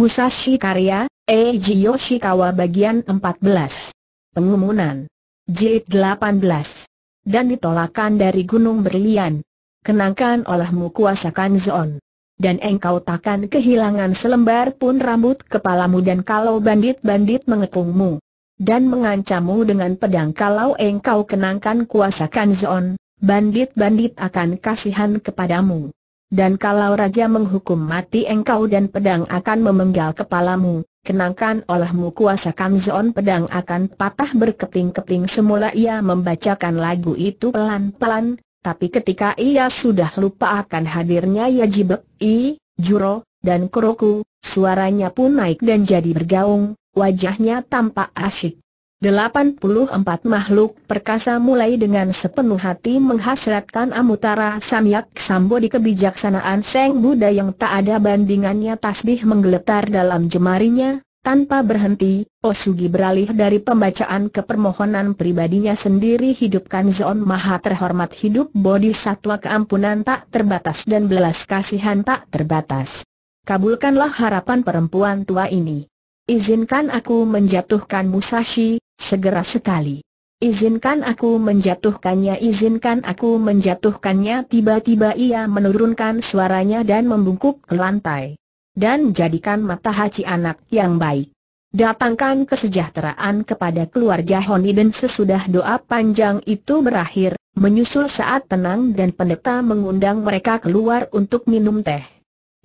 Musashi Karya, Eiji Yoshikawa bagian 14. Pengumuman. J 18. Dan ditolakkan dari Gunung Berlian. Kenangkan olehmu kuasakan Zon. Dan engkau takkan kehilangan selembar pun rambut kepalamu dan kalau bandit-bandit mengepungmu. Dan mengancammu dengan pedang kalau engkau kenangkan kuasakan Zon, bandit-bandit akan kasihan kepadamu. Dan kalau raja menghukum mati engkau dan pedang akan memenggal kepalamu, Kenangkan olehmu kuasa kamzon pedang akan patah berkeping-keping semula ia membacakan lagu itu pelan-pelan, tapi ketika ia sudah lupa akan hadirnya Yajibek, I, Juro, dan Kuroku, suaranya pun naik dan jadi bergaung, wajahnya tampak asyik. 84 makhluk perkasa mulai dengan sepenuh hati menghasratkan Amutara Samyak Sambo di kebijaksanaan Seng Buddha yang tak ada bandingannya tasbih menggeletar dalam jemarinya, tanpa berhenti, Osugi beralih dari pembacaan ke permohonan pribadinya sendiri hidupkan Zon Maha terhormat hidup satwa keampunan tak terbatas dan belas kasihan tak terbatas. Kabulkanlah harapan perempuan tua ini. Izinkan aku menjatuhkan Musashi, Segera sekali. Izinkan aku menjatuhkannya, izinkan aku menjatuhkannya. Tiba-tiba ia menurunkan suaranya dan membungkuk ke lantai. Dan jadikan mata haji anak yang baik. Datangkan kesejahteraan kepada keluarga dan sesudah doa panjang itu berakhir, menyusul saat tenang dan pendeta mengundang mereka keluar untuk minum teh.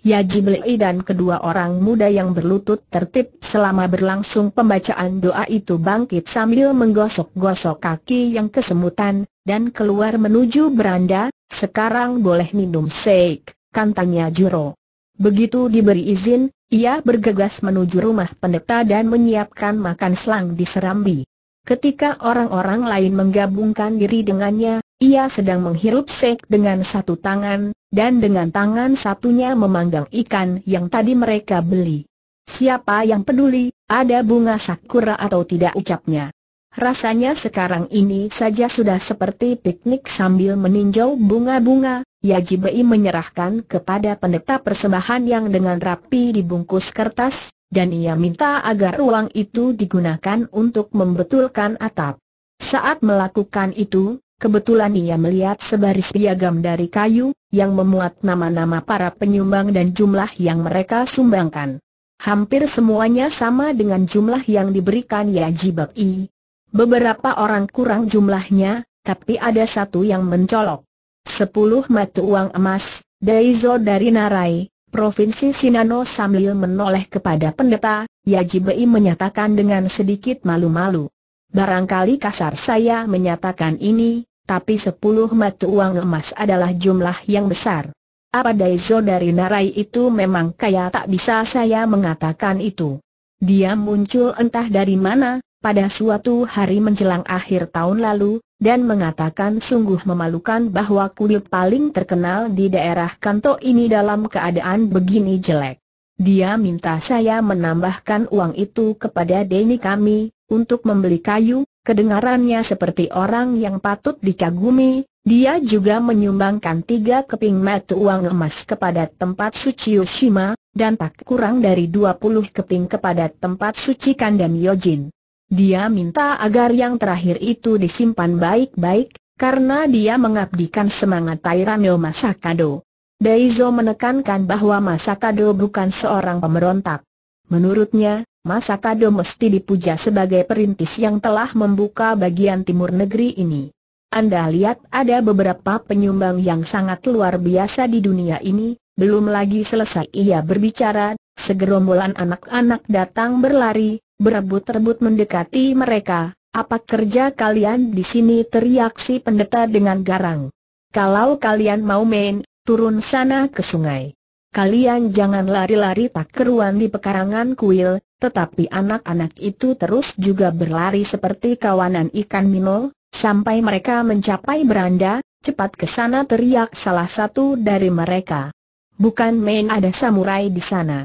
Yajibli dan kedua orang muda yang berlutut tertib selama berlangsung pembacaan doa itu bangkit sambil menggosok-gosok kaki yang kesemutan, dan keluar menuju beranda, sekarang boleh minum shake, kantangnya Juro. Begitu diberi izin, ia bergegas menuju rumah pendeta dan menyiapkan makan selang di Serambi. Ketika orang-orang lain menggabungkan diri dengannya, ia sedang menghirup sek dengan satu tangan, dan dengan tangan satunya memanggang ikan yang tadi mereka beli. Siapa yang peduli, ada bunga sakura atau tidak ucapnya. Rasanya sekarang ini saja sudah seperti piknik sambil meninjau bunga-bunga, Yajibai menyerahkan kepada pendeta persembahan yang dengan rapi dibungkus kertas, dan ia minta agar uang itu digunakan untuk membetulkan atap. Saat melakukan itu, Kebetulan ia melihat sebaris piagam dari kayu, yang memuat nama-nama para penyumbang dan jumlah yang mereka sumbangkan. Hampir semuanya sama dengan jumlah yang diberikan Yaji I. Beberapa orang kurang jumlahnya, tapi ada satu yang mencolok. Sepuluh mata uang emas, Daizo dari Narai, Provinsi Sinano sambil menoleh kepada pendeta, Yaji I menyatakan dengan sedikit malu-malu. Barangkali kasar saya menyatakan ini, tapi sepuluh mata uang emas adalah jumlah yang besar. Apa Daizo dari Narai itu memang kaya tak bisa saya mengatakan itu. Dia muncul entah dari mana, pada suatu hari menjelang akhir tahun lalu, dan mengatakan sungguh memalukan bahwa kuil paling terkenal di daerah Kanto ini dalam keadaan begini jelek. Dia minta saya menambahkan uang itu kepada Denny kami, untuk membeli kayu, kedengarannya seperti orang yang patut dikagumi, dia juga menyumbangkan tiga keping mata uang emas kepada tempat suci Yoshima, dan tak kurang dari dua puluh keping kepada tempat suci Kandan Yojin. Dia minta agar yang terakhir itu disimpan baik-baik, karena dia mengabdikan semangat Tairano Masakado. Daizo menekankan bahwa Masakado bukan seorang pemberontak. Menurutnya, masa kado mesti dipuja sebagai perintis yang telah membuka bagian timur negeri ini. Anda lihat ada beberapa penyumbang yang sangat luar biasa di dunia ini, belum lagi selesai ia berbicara, segerombolan anak-anak datang berlari, berebut-rebut mendekati mereka, apa kerja kalian di sini teriak si pendeta dengan garang. Kalau kalian mau main, turun sana ke sungai. Kalian jangan lari-lari tak keruan di pekarangan kuil, tetapi anak-anak itu terus juga berlari seperti kawanan ikan mino, sampai mereka mencapai beranda, cepat ke sana teriak salah satu dari mereka. Bukan main ada samurai di sana.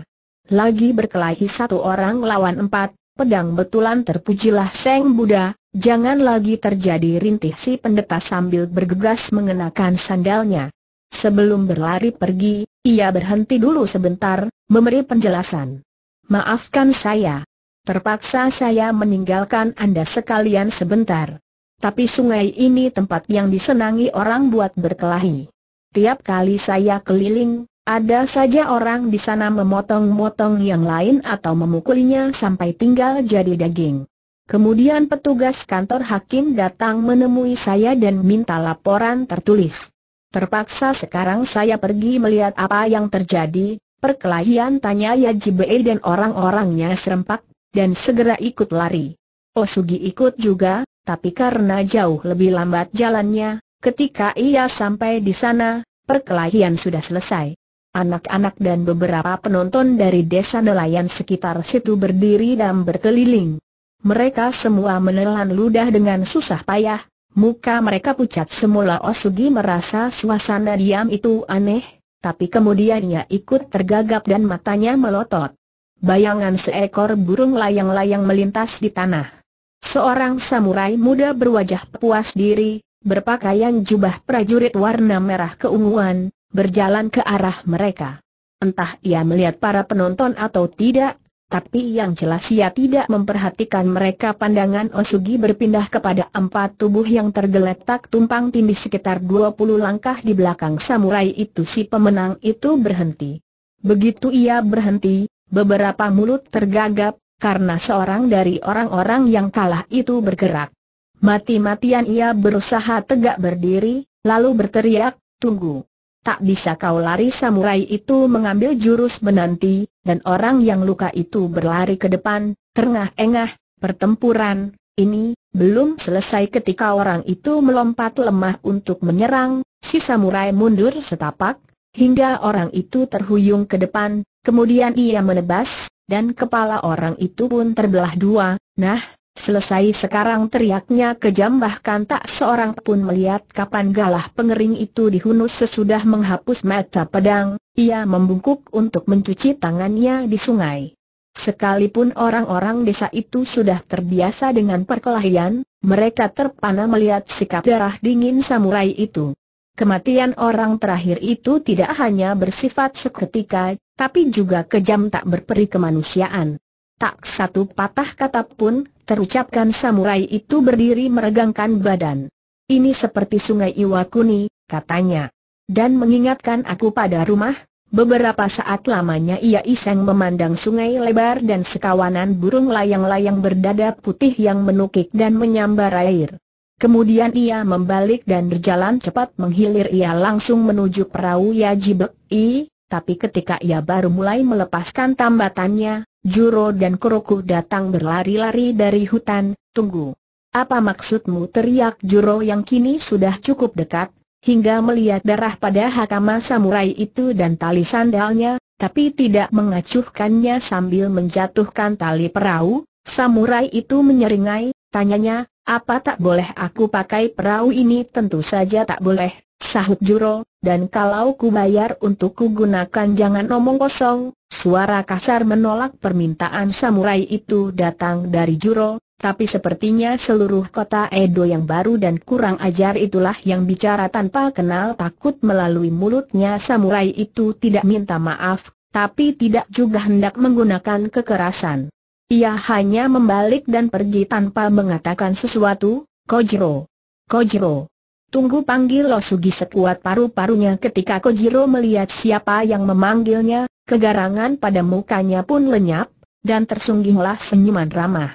Lagi berkelahi satu orang lawan empat, pedang betulan terpujilah Seng Buddha, jangan lagi terjadi rintih si pendeta sambil bergegas mengenakan sandalnya. Sebelum berlari pergi, ia berhenti dulu sebentar, memberi penjelasan. Maafkan saya. Terpaksa saya meninggalkan Anda sekalian sebentar. Tapi sungai ini tempat yang disenangi orang buat berkelahi. Tiap kali saya keliling, ada saja orang di sana memotong-motong yang lain atau memukulinya sampai tinggal jadi daging. Kemudian petugas kantor hakim datang menemui saya dan minta laporan tertulis. Terpaksa sekarang saya pergi melihat apa yang terjadi, Perkelahian tanya Yajibe dan orang-orangnya serempak, dan segera ikut lari. Osugi ikut juga, tapi karena jauh lebih lambat jalannya, ketika ia sampai di sana, perkelahian sudah selesai. Anak-anak dan beberapa penonton dari desa nelayan sekitar situ berdiri dan berkeliling. Mereka semua menelan ludah dengan susah payah, muka mereka pucat semula Osugi merasa suasana diam itu aneh, tapi kemudian ia ikut tergagap dan matanya melotot. Bayangan seekor burung layang-layang melintas di tanah. Seorang samurai muda berwajah puas diri, berpakaian jubah prajurit warna merah keunguan, berjalan ke arah mereka. Entah ia melihat para penonton atau tidak, tapi yang jelas ia tidak memperhatikan mereka pandangan Osugi berpindah kepada empat tubuh yang tergeletak tumpang tindih sekitar 20 langkah di belakang samurai itu si pemenang itu berhenti. Begitu ia berhenti, beberapa mulut tergagap, karena seorang dari orang-orang yang kalah itu bergerak. Mati-matian ia berusaha tegak berdiri, lalu berteriak, tunggu. Tak bisa kau lari samurai itu mengambil jurus menanti, dan orang yang luka itu berlari ke depan, terengah-engah, pertempuran, ini, belum selesai ketika orang itu melompat lemah untuk menyerang, si samurai mundur setapak, hingga orang itu terhuyung ke depan, kemudian ia menebas, dan kepala orang itu pun terbelah dua, nah, Selesai sekarang teriaknya kejam bahkan tak seorang pun melihat kapan galah pengering itu dihunus sesudah menghapus mata pedang, ia membungkuk untuk mencuci tangannya di sungai. Sekalipun orang-orang desa itu sudah terbiasa dengan perkelahian, mereka terpana melihat sikap darah dingin samurai itu. Kematian orang terakhir itu tidak hanya bersifat seketika, tapi juga kejam tak berperi kemanusiaan. Tak satu patah kata pun terucapkan samurai itu berdiri meregangkan badan. Ini seperti sungai Iwakuni, katanya. Dan mengingatkan aku pada rumah, beberapa saat lamanya ia iseng memandang sungai lebar dan sekawanan burung layang-layang berdada putih yang menukik dan menyambar air. Kemudian ia membalik dan berjalan cepat menghilir ia langsung menuju perahu Yajibek I, tapi ketika ia baru mulai melepaskan tambatannya, Juro dan Kuroku datang berlari-lari dari hutan, tunggu. Apa maksudmu teriak Juro yang kini sudah cukup dekat, hingga melihat darah pada hakama samurai itu dan tali sandalnya, tapi tidak mengacuhkannya sambil menjatuhkan tali perahu, samurai itu menyeringai, tanyanya, apa tak boleh aku pakai perahu ini tentu saja tak boleh, sahut Juro, dan kalau ku bayar untuk ku gunakan jangan omong kosong, suara kasar menolak permintaan samurai itu datang dari Juro, tapi sepertinya seluruh kota Edo yang baru dan kurang ajar itulah yang bicara tanpa kenal takut melalui mulutnya samurai itu tidak minta maaf, tapi tidak juga hendak menggunakan kekerasan. Ia hanya membalik dan pergi tanpa mengatakan sesuatu, Kojiro. Kojiro. Tunggu panggil lo Sugi sekuat paru-parunya ketika Kojiro melihat siapa yang memanggilnya, kegarangan pada mukanya pun lenyap, dan tersungginglah senyuman ramah.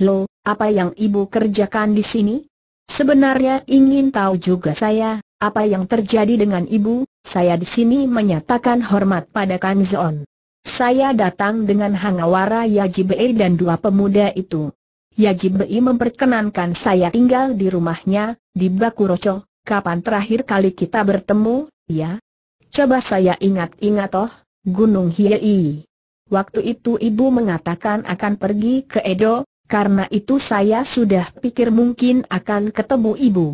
Lo, apa yang ibu kerjakan di sini? Sebenarnya ingin tahu juga saya, apa yang terjadi dengan ibu, saya di sini menyatakan hormat pada Kanzon. Saya datang dengan Hangawara Yajibe dan dua pemuda itu. Bei memperkenankan saya tinggal di rumahnya, di Bakuroco, kapan terakhir kali kita bertemu, ya? Coba saya ingat-ingat toh, Gunung Hiei. Waktu itu ibu mengatakan akan pergi ke Edo, karena itu saya sudah pikir mungkin akan ketemu ibu.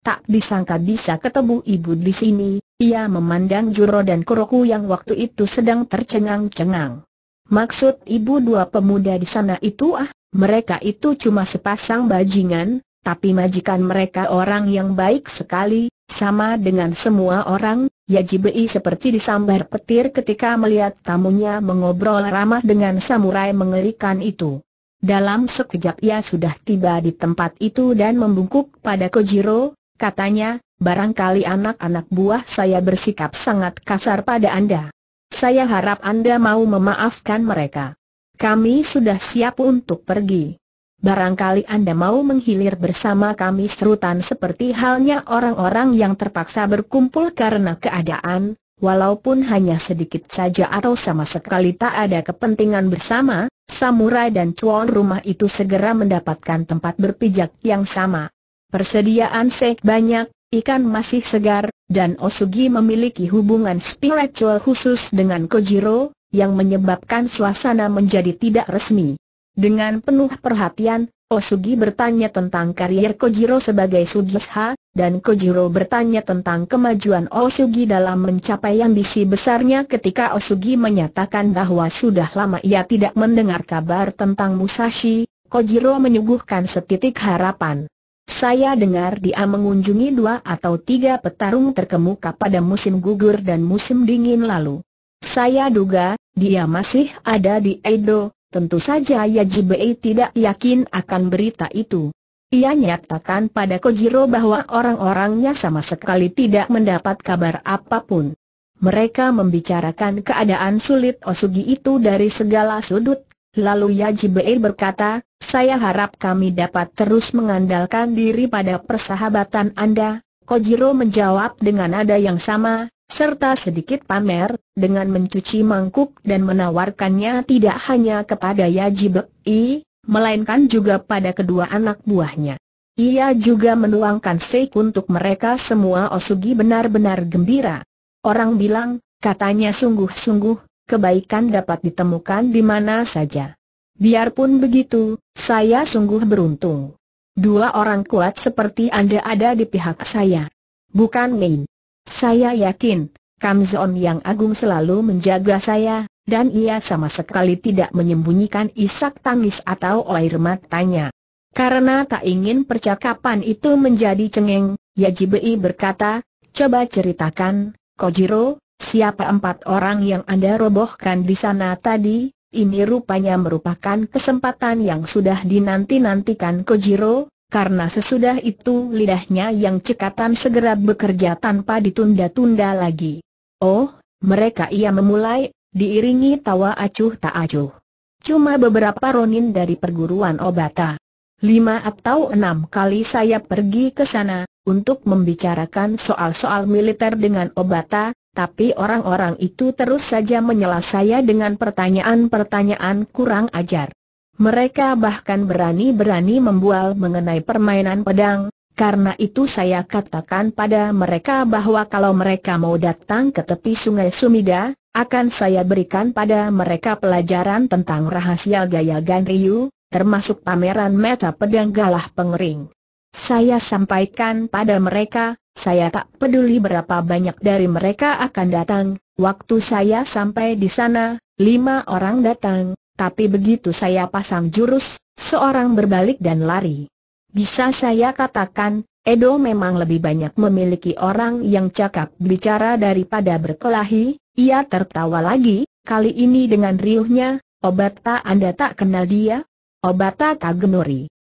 Tak disangka bisa ketemu ibu di sini, ia memandang Juro dan Kuroku yang waktu itu sedang tercengang-cengang. Maksud ibu dua pemuda di sana itu ah? Mereka itu cuma sepasang bajingan, tapi majikan mereka orang yang baik sekali, sama dengan semua orang, Yajibei seperti disambar petir ketika melihat tamunya mengobrol ramah dengan samurai mengerikan itu. Dalam sekejap ia sudah tiba di tempat itu dan membungkuk pada Kojiro, katanya, barangkali anak-anak buah saya bersikap sangat kasar pada Anda. Saya harap Anda mau memaafkan mereka. Kami sudah siap untuk pergi. Barangkali Anda mau menghilir bersama kami serutan seperti halnya orang-orang yang terpaksa berkumpul karena keadaan, walaupun hanya sedikit saja atau sama sekali tak ada kepentingan bersama, samurai dan cuan rumah itu segera mendapatkan tempat berpijak yang sama. Persediaan sek banyak, ikan masih segar, dan Osugi memiliki hubungan spiritual khusus dengan Kojiro, yang menyebabkan suasana menjadi tidak resmi. Dengan penuh perhatian, Osugi bertanya tentang karier Kojiro sebagai Sugisha, dan Kojiro bertanya tentang kemajuan Osugi dalam mencapai ambisi besarnya ketika Osugi menyatakan bahwa sudah lama ia tidak mendengar kabar tentang Musashi, Kojiro menyuguhkan setitik harapan. Saya dengar dia mengunjungi dua atau tiga petarung terkemuka pada musim gugur dan musim dingin lalu. Saya duga, dia masih ada di Edo, tentu saja Yajibei tidak yakin akan berita itu. Ia nyatakan pada Kojiro bahwa orang-orangnya sama sekali tidak mendapat kabar apapun. Mereka membicarakan keadaan sulit Osugi itu dari segala sudut, lalu Yajibei berkata, saya harap kami dapat terus mengandalkan diri pada persahabatan Anda. Kojiro menjawab dengan nada yang sama, serta sedikit pamer, dengan mencuci mangkuk dan menawarkannya tidak hanya kepada Yaji Bei, melainkan juga pada kedua anak buahnya. Ia juga menuangkan seik untuk mereka semua Osugi benar-benar gembira. Orang bilang, katanya sungguh-sungguh, kebaikan dapat ditemukan di mana saja. Biarpun begitu, saya sungguh beruntung. Dua orang kuat seperti Anda ada di pihak saya. Bukan main. Saya yakin, Kamzon yang agung selalu menjaga saya, dan ia sama sekali tidak menyembunyikan isak tangis atau air matanya. Karena tak ingin percakapan itu menjadi cengeng, Yajibei berkata, coba ceritakan, Kojiro, siapa empat orang yang Anda robohkan di sana tadi? Ini rupanya merupakan kesempatan yang sudah dinanti-nantikan Kojiro, karena sesudah itu lidahnya yang cekatan segera bekerja tanpa ditunda-tunda lagi. Oh, mereka ia memulai, diiringi tawa acuh tak acuh. Cuma beberapa ronin dari perguruan Obata. Lima atau enam kali saya pergi ke sana, untuk membicarakan soal-soal militer dengan Obata, tapi orang-orang itu terus saja menyela saya dengan pertanyaan-pertanyaan kurang ajar. Mereka bahkan berani-berani membual mengenai permainan pedang, karena itu saya katakan pada mereka bahwa kalau mereka mau datang ke tepi sungai Sumida, akan saya berikan pada mereka pelajaran tentang rahasia gaya Ganryu, termasuk pameran meta pedang galah pengering. Saya sampaikan pada mereka, saya tak peduli berapa banyak dari mereka akan datang, waktu saya sampai di sana, lima orang datang, tapi begitu saya pasang jurus, seorang berbalik dan lari. Bisa saya katakan, Edo memang lebih banyak memiliki orang yang cakap bicara daripada berkelahi, ia tertawa lagi, kali ini dengan riuhnya, Obata, anda tak kenal dia? Obata tak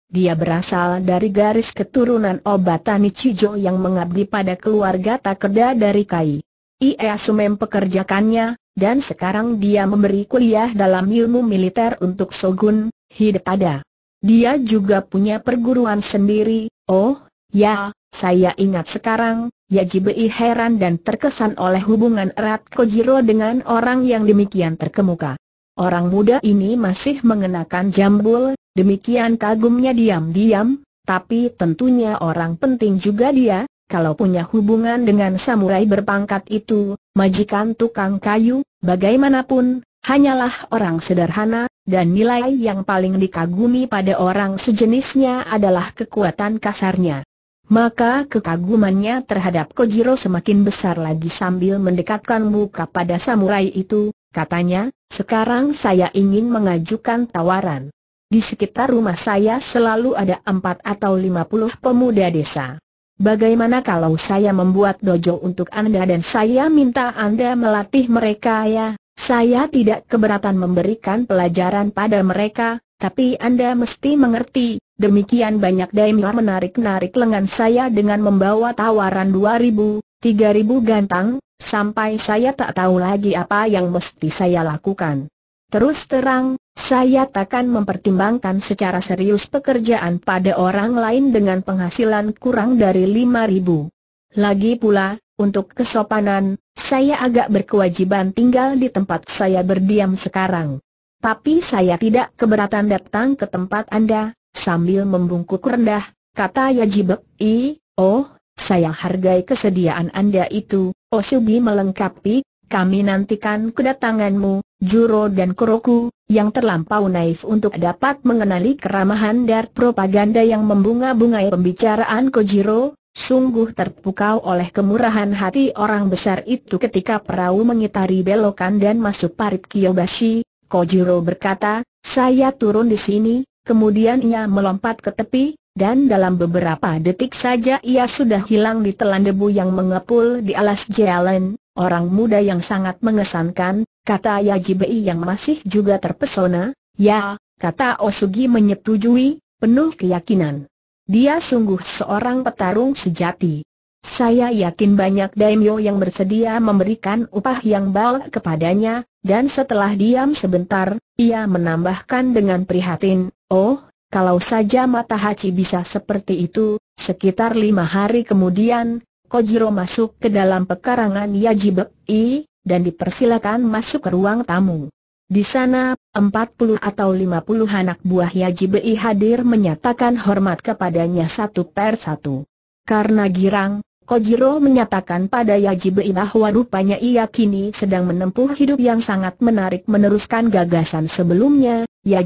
Dia berasal dari garis keturunan Obata Nichijo yang mengabdi pada keluarga Takeda dari Kai. Ia Sumem pekerjakannya, dan sekarang dia memberi kuliah dalam ilmu militer untuk Shogun, Hidetada. Dia juga punya perguruan sendiri, oh, ya, saya ingat sekarang, Yajibei heran dan terkesan oleh hubungan erat Kojiro dengan orang yang demikian terkemuka. Orang muda ini masih mengenakan jambul, demikian kagumnya diam-diam, tapi tentunya orang penting juga dia, kalau punya hubungan dengan samurai berpangkat itu, majikan tukang kayu, bagaimanapun, hanyalah orang sederhana, dan nilai yang paling dikagumi pada orang sejenisnya adalah kekuatan kasarnya. Maka kekagumannya terhadap Kojiro semakin besar lagi sambil mendekatkan muka pada samurai itu, katanya, sekarang saya ingin mengajukan tawaran. Di sekitar rumah saya selalu ada empat atau lima puluh pemuda desa. Bagaimana kalau saya membuat dojo untuk Anda dan saya minta Anda melatih mereka ya? Saya tidak keberatan memberikan pelajaran pada mereka, tapi Anda mesti mengerti, demikian banyak daimler menarik-narik lengan saya dengan membawa tawaran 2000, 3000 gantang, sampai saya tak tahu lagi apa yang mesti saya lakukan. Terus terang, saya takkan mempertimbangkan secara serius pekerjaan pada orang lain dengan penghasilan kurang dari lima ribu. Lagi pula, untuk kesopanan, saya agak berkewajiban tinggal di tempat saya berdiam sekarang. Tapi saya tidak keberatan datang ke tempat Anda, sambil membungkuk rendah, kata Yajibek, I, oh, saya hargai kesediaan Anda itu, Osubi melengkapi, kami nantikan kedatanganmu, Juro dan Kuroku, yang terlampau naif untuk dapat mengenali keramahan dan propaganda yang membunga bunga pembicaraan Kojiro, sungguh terpukau oleh kemurahan hati orang besar itu ketika perahu mengitari belokan dan masuk parit Kiyobashi, Kojiro berkata, saya turun di sini, kemudian ia melompat ke tepi, dan dalam beberapa detik saja ia sudah hilang di telan debu yang mengepul di alas jalan, orang muda yang sangat mengesankan, kata Yajibei yang masih juga terpesona, ya, kata Osugi menyetujui, penuh keyakinan. Dia sungguh seorang petarung sejati. Saya yakin banyak daimyo yang bersedia memberikan upah yang bal kepadanya, dan setelah diam sebentar, ia menambahkan dengan prihatin, Oh, kalau saja mata Hachi bisa seperti itu, sekitar lima hari kemudian, Kojiro masuk ke dalam pekarangan I, dan dipersilakan masuk ke ruang tamu. Di sana, empat puluh atau lima puluh anak buah I hadir menyatakan hormat kepadanya satu per satu. Karena girang, Kojiro menyatakan pada I bahwa rupanya ia kini sedang menempuh hidup yang sangat menarik meneruskan gagasan sebelumnya. I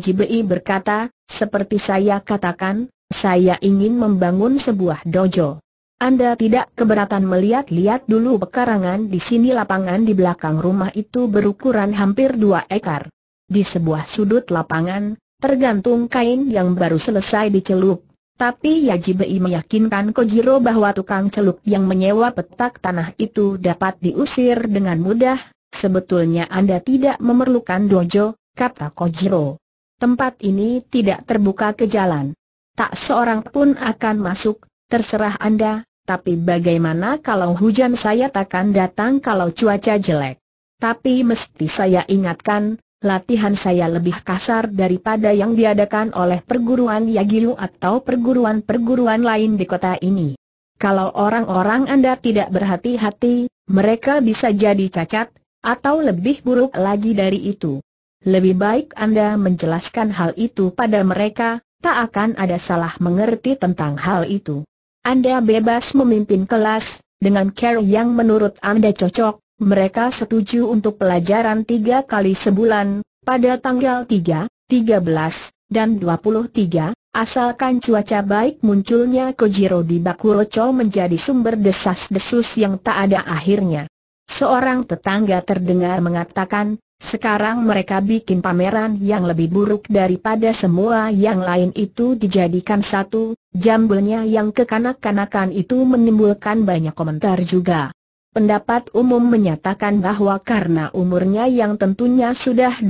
berkata, seperti saya katakan, saya ingin membangun sebuah dojo. Anda tidak keberatan melihat-lihat dulu pekarangan di sini lapangan di belakang rumah itu berukuran hampir dua ekar. Di sebuah sudut lapangan, tergantung kain yang baru selesai dicelup. Tapi Yajibei meyakinkan Kojiro bahwa tukang celup yang menyewa petak tanah itu dapat diusir dengan mudah. Sebetulnya Anda tidak memerlukan dojo, kata Kojiro. Tempat ini tidak terbuka ke jalan. Tak seorang pun akan masuk, terserah Anda, tapi bagaimana kalau hujan saya takkan datang kalau cuaca jelek. Tapi mesti saya ingatkan, latihan saya lebih kasar daripada yang diadakan oleh perguruan Yagiru atau perguruan-perguruan lain di kota ini. Kalau orang-orang Anda tidak berhati-hati, mereka bisa jadi cacat, atau lebih buruk lagi dari itu. Lebih baik Anda menjelaskan hal itu pada mereka, tak akan ada salah mengerti tentang hal itu. Anda bebas memimpin kelas, dengan care yang menurut Anda cocok, mereka setuju untuk pelajaran tiga kali sebulan, pada tanggal 3, 13, dan 23, asalkan cuaca baik munculnya Kojiro di Bakurocho menjadi sumber desas-desus yang tak ada akhirnya. Seorang tetangga terdengar mengatakan, sekarang mereka bikin pameran yang lebih buruk daripada semua yang lain itu dijadikan satu, jambulnya yang kekanak-kanakan itu menimbulkan banyak komentar juga. Pendapat umum menyatakan bahwa karena umurnya yang tentunya sudah 20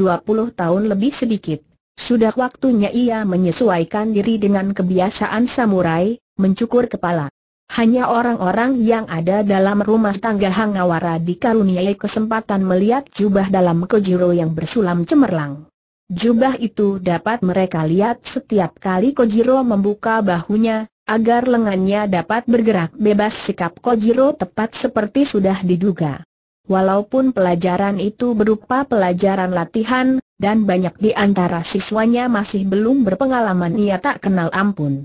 tahun lebih sedikit, sudah waktunya ia menyesuaikan diri dengan kebiasaan samurai, mencukur kepala. Hanya orang-orang yang ada dalam rumah tangga Hangawara dikaruniai kesempatan melihat jubah dalam Kojiro yang bersulam cemerlang. Jubah itu dapat mereka lihat setiap kali Kojiro membuka bahunya, agar lengannya dapat bergerak bebas sikap Kojiro tepat seperti sudah diduga. Walaupun pelajaran itu berupa pelajaran latihan, dan banyak di antara siswanya masih belum berpengalaman ia tak kenal ampun.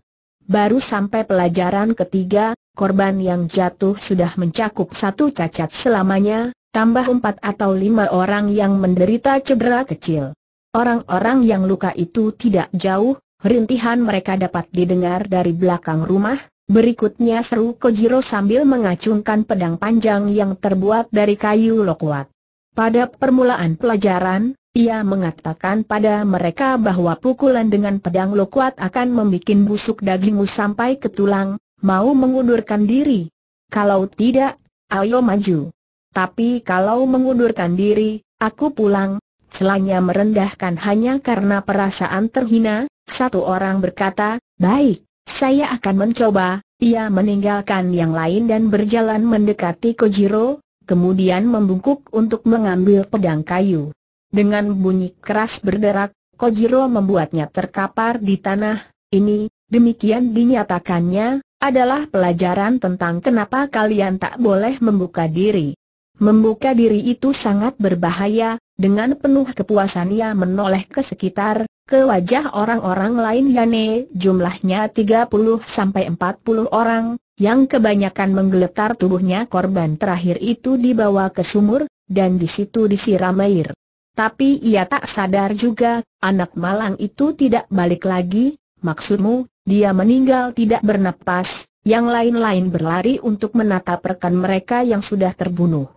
Baru sampai pelajaran ketiga, korban yang jatuh sudah mencakup satu cacat selamanya, tambah empat atau lima orang yang menderita cedera kecil. Orang-orang yang luka itu tidak jauh, rintihan mereka dapat didengar dari belakang rumah, berikutnya seru Kojiro sambil mengacungkan pedang panjang yang terbuat dari kayu lokuat. Pada permulaan pelajaran, ia mengatakan pada mereka bahwa pukulan dengan pedang loquat akan membuat busuk dagingmu sampai ke tulang, mau mengundurkan diri. Kalau tidak, ayo maju. Tapi kalau mengundurkan diri, aku pulang. Celanya merendahkan hanya karena perasaan terhina, satu orang berkata, baik, saya akan mencoba. Ia meninggalkan yang lain dan berjalan mendekati Kojiro, kemudian membungkuk untuk mengambil pedang kayu. Dengan bunyi keras berderak, Kojiro membuatnya terkapar di tanah. Ini, demikian dinyatakannya, adalah pelajaran tentang kenapa kalian tak boleh membuka diri. Membuka diri itu sangat berbahaya, dengan penuh kepuasan ia menoleh ke sekitar, ke wajah orang-orang lain Yane jumlahnya 30-40 orang, yang kebanyakan menggeletar tubuhnya korban terakhir itu dibawa ke sumur, dan di situ disiram air. Tapi ia tak sadar juga, anak malang itu tidak balik lagi, maksudmu, dia meninggal tidak bernapas, yang lain-lain berlari untuk menata rekan mereka yang sudah terbunuh.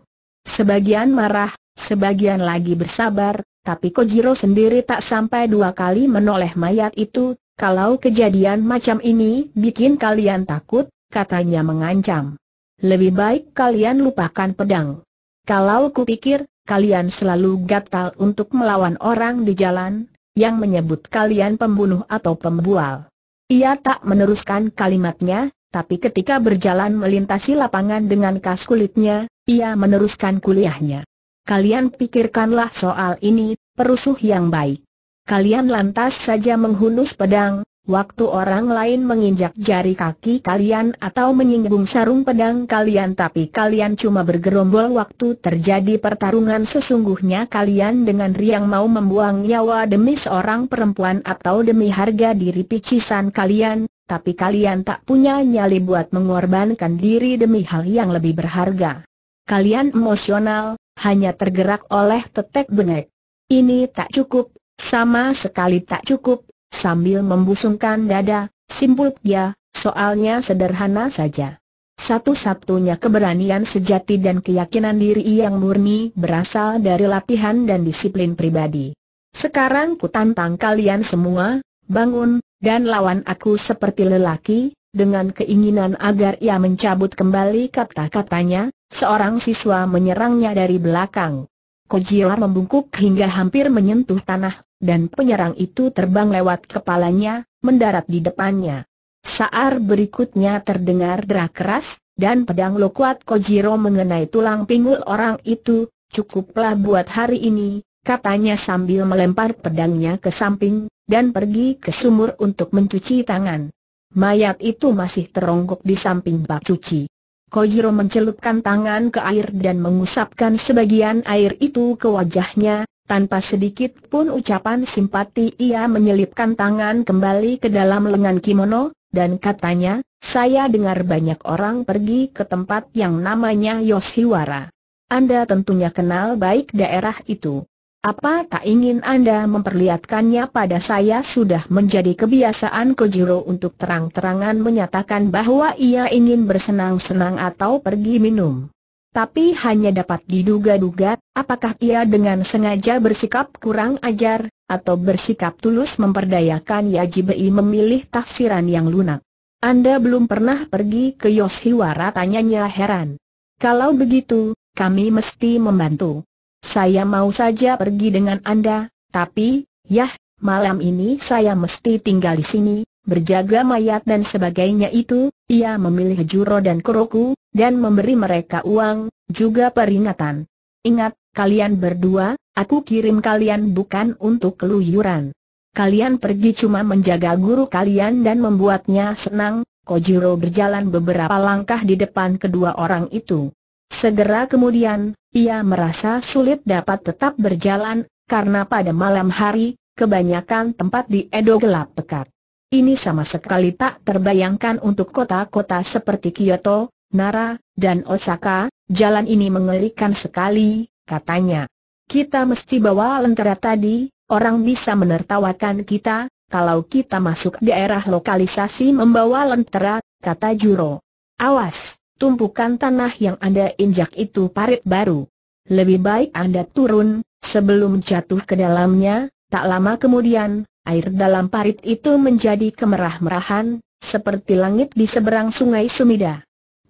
Sebagian marah, sebagian lagi bersabar, tapi Kojiro sendiri tak sampai dua kali menoleh mayat itu, kalau kejadian macam ini bikin kalian takut, katanya mengancam. Lebih baik kalian lupakan pedang. Kalau kupikir, kalian selalu gatal untuk melawan orang di jalan, yang menyebut kalian pembunuh atau pembual. Ia tak meneruskan kalimatnya, tapi ketika berjalan melintasi lapangan dengan kas kulitnya, ia meneruskan kuliahnya. Kalian pikirkanlah soal ini, perusuh yang baik. Kalian lantas saja menghunus pedang, Waktu orang lain menginjak jari kaki kalian atau menyinggung sarung pedang kalian tapi kalian cuma bergerombol waktu terjadi pertarungan sesungguhnya kalian dengan riang mau membuang nyawa demi seorang perempuan atau demi harga diri picisan kalian, tapi kalian tak punya nyali buat mengorbankan diri demi hal yang lebih berharga. Kalian emosional, hanya tergerak oleh tetek bengek. Ini tak cukup, sama sekali tak cukup, Sambil membusungkan dada, simpul dia, soalnya sederhana saja. Satu-satunya keberanian sejati dan keyakinan diri yang murni berasal dari latihan dan disiplin pribadi. Sekarang ku tantang kalian semua, bangun, dan lawan aku seperti lelaki, dengan keinginan agar ia mencabut kembali kata-katanya, seorang siswa menyerangnya dari belakang. Kojiwa membungkuk hingga hampir menyentuh tanah, dan penyerang itu terbang lewat kepalanya, mendarat di depannya. Saat berikutnya terdengar derak keras, dan pedang lokuat Kojiro mengenai tulang pinggul orang itu, cukuplah buat hari ini, katanya sambil melempar pedangnya ke samping, dan pergi ke sumur untuk mencuci tangan. Mayat itu masih teronggok di samping bak cuci. Kojiro mencelupkan tangan ke air dan mengusapkan sebagian air itu ke wajahnya, tanpa sedikit pun ucapan simpati ia menyelipkan tangan kembali ke dalam lengan kimono, dan katanya, saya dengar banyak orang pergi ke tempat yang namanya Yoshiwara. Anda tentunya kenal baik daerah itu. Apa tak ingin Anda memperlihatkannya pada saya sudah menjadi kebiasaan Kojiro untuk terang-terangan menyatakan bahwa ia ingin bersenang-senang atau pergi minum tapi hanya dapat diduga-duga, apakah ia dengan sengaja bersikap kurang ajar, atau bersikap tulus memperdayakan Yajibei memilih tafsiran yang lunak. Anda belum pernah pergi ke Yoshiwara tanyanya heran. Kalau begitu, kami mesti membantu. Saya mau saja pergi dengan Anda, tapi, yah, malam ini saya mesti tinggal di sini, berjaga mayat dan sebagainya itu, ia memilih Juro dan Kuroku, dan memberi mereka uang, juga peringatan. Ingat, kalian berdua, aku kirim kalian bukan untuk keluyuran. Kalian pergi cuma menjaga guru kalian dan membuatnya senang, Kojiro berjalan beberapa langkah di depan kedua orang itu. Segera kemudian, ia merasa sulit dapat tetap berjalan, karena pada malam hari, kebanyakan tempat di Edo gelap pekat. Ini sama sekali tak terbayangkan untuk kota-kota seperti Kyoto, Nara, dan Osaka, jalan ini mengerikan sekali, katanya. Kita mesti bawa lentera tadi, orang bisa menertawakan kita, kalau kita masuk daerah lokalisasi membawa lentera, kata Juro. Awas, tumpukan tanah yang Anda injak itu parit baru. Lebih baik Anda turun, sebelum jatuh ke dalamnya, tak lama kemudian, air dalam parit itu menjadi kemerah-merahan, seperti langit di seberang sungai Sumida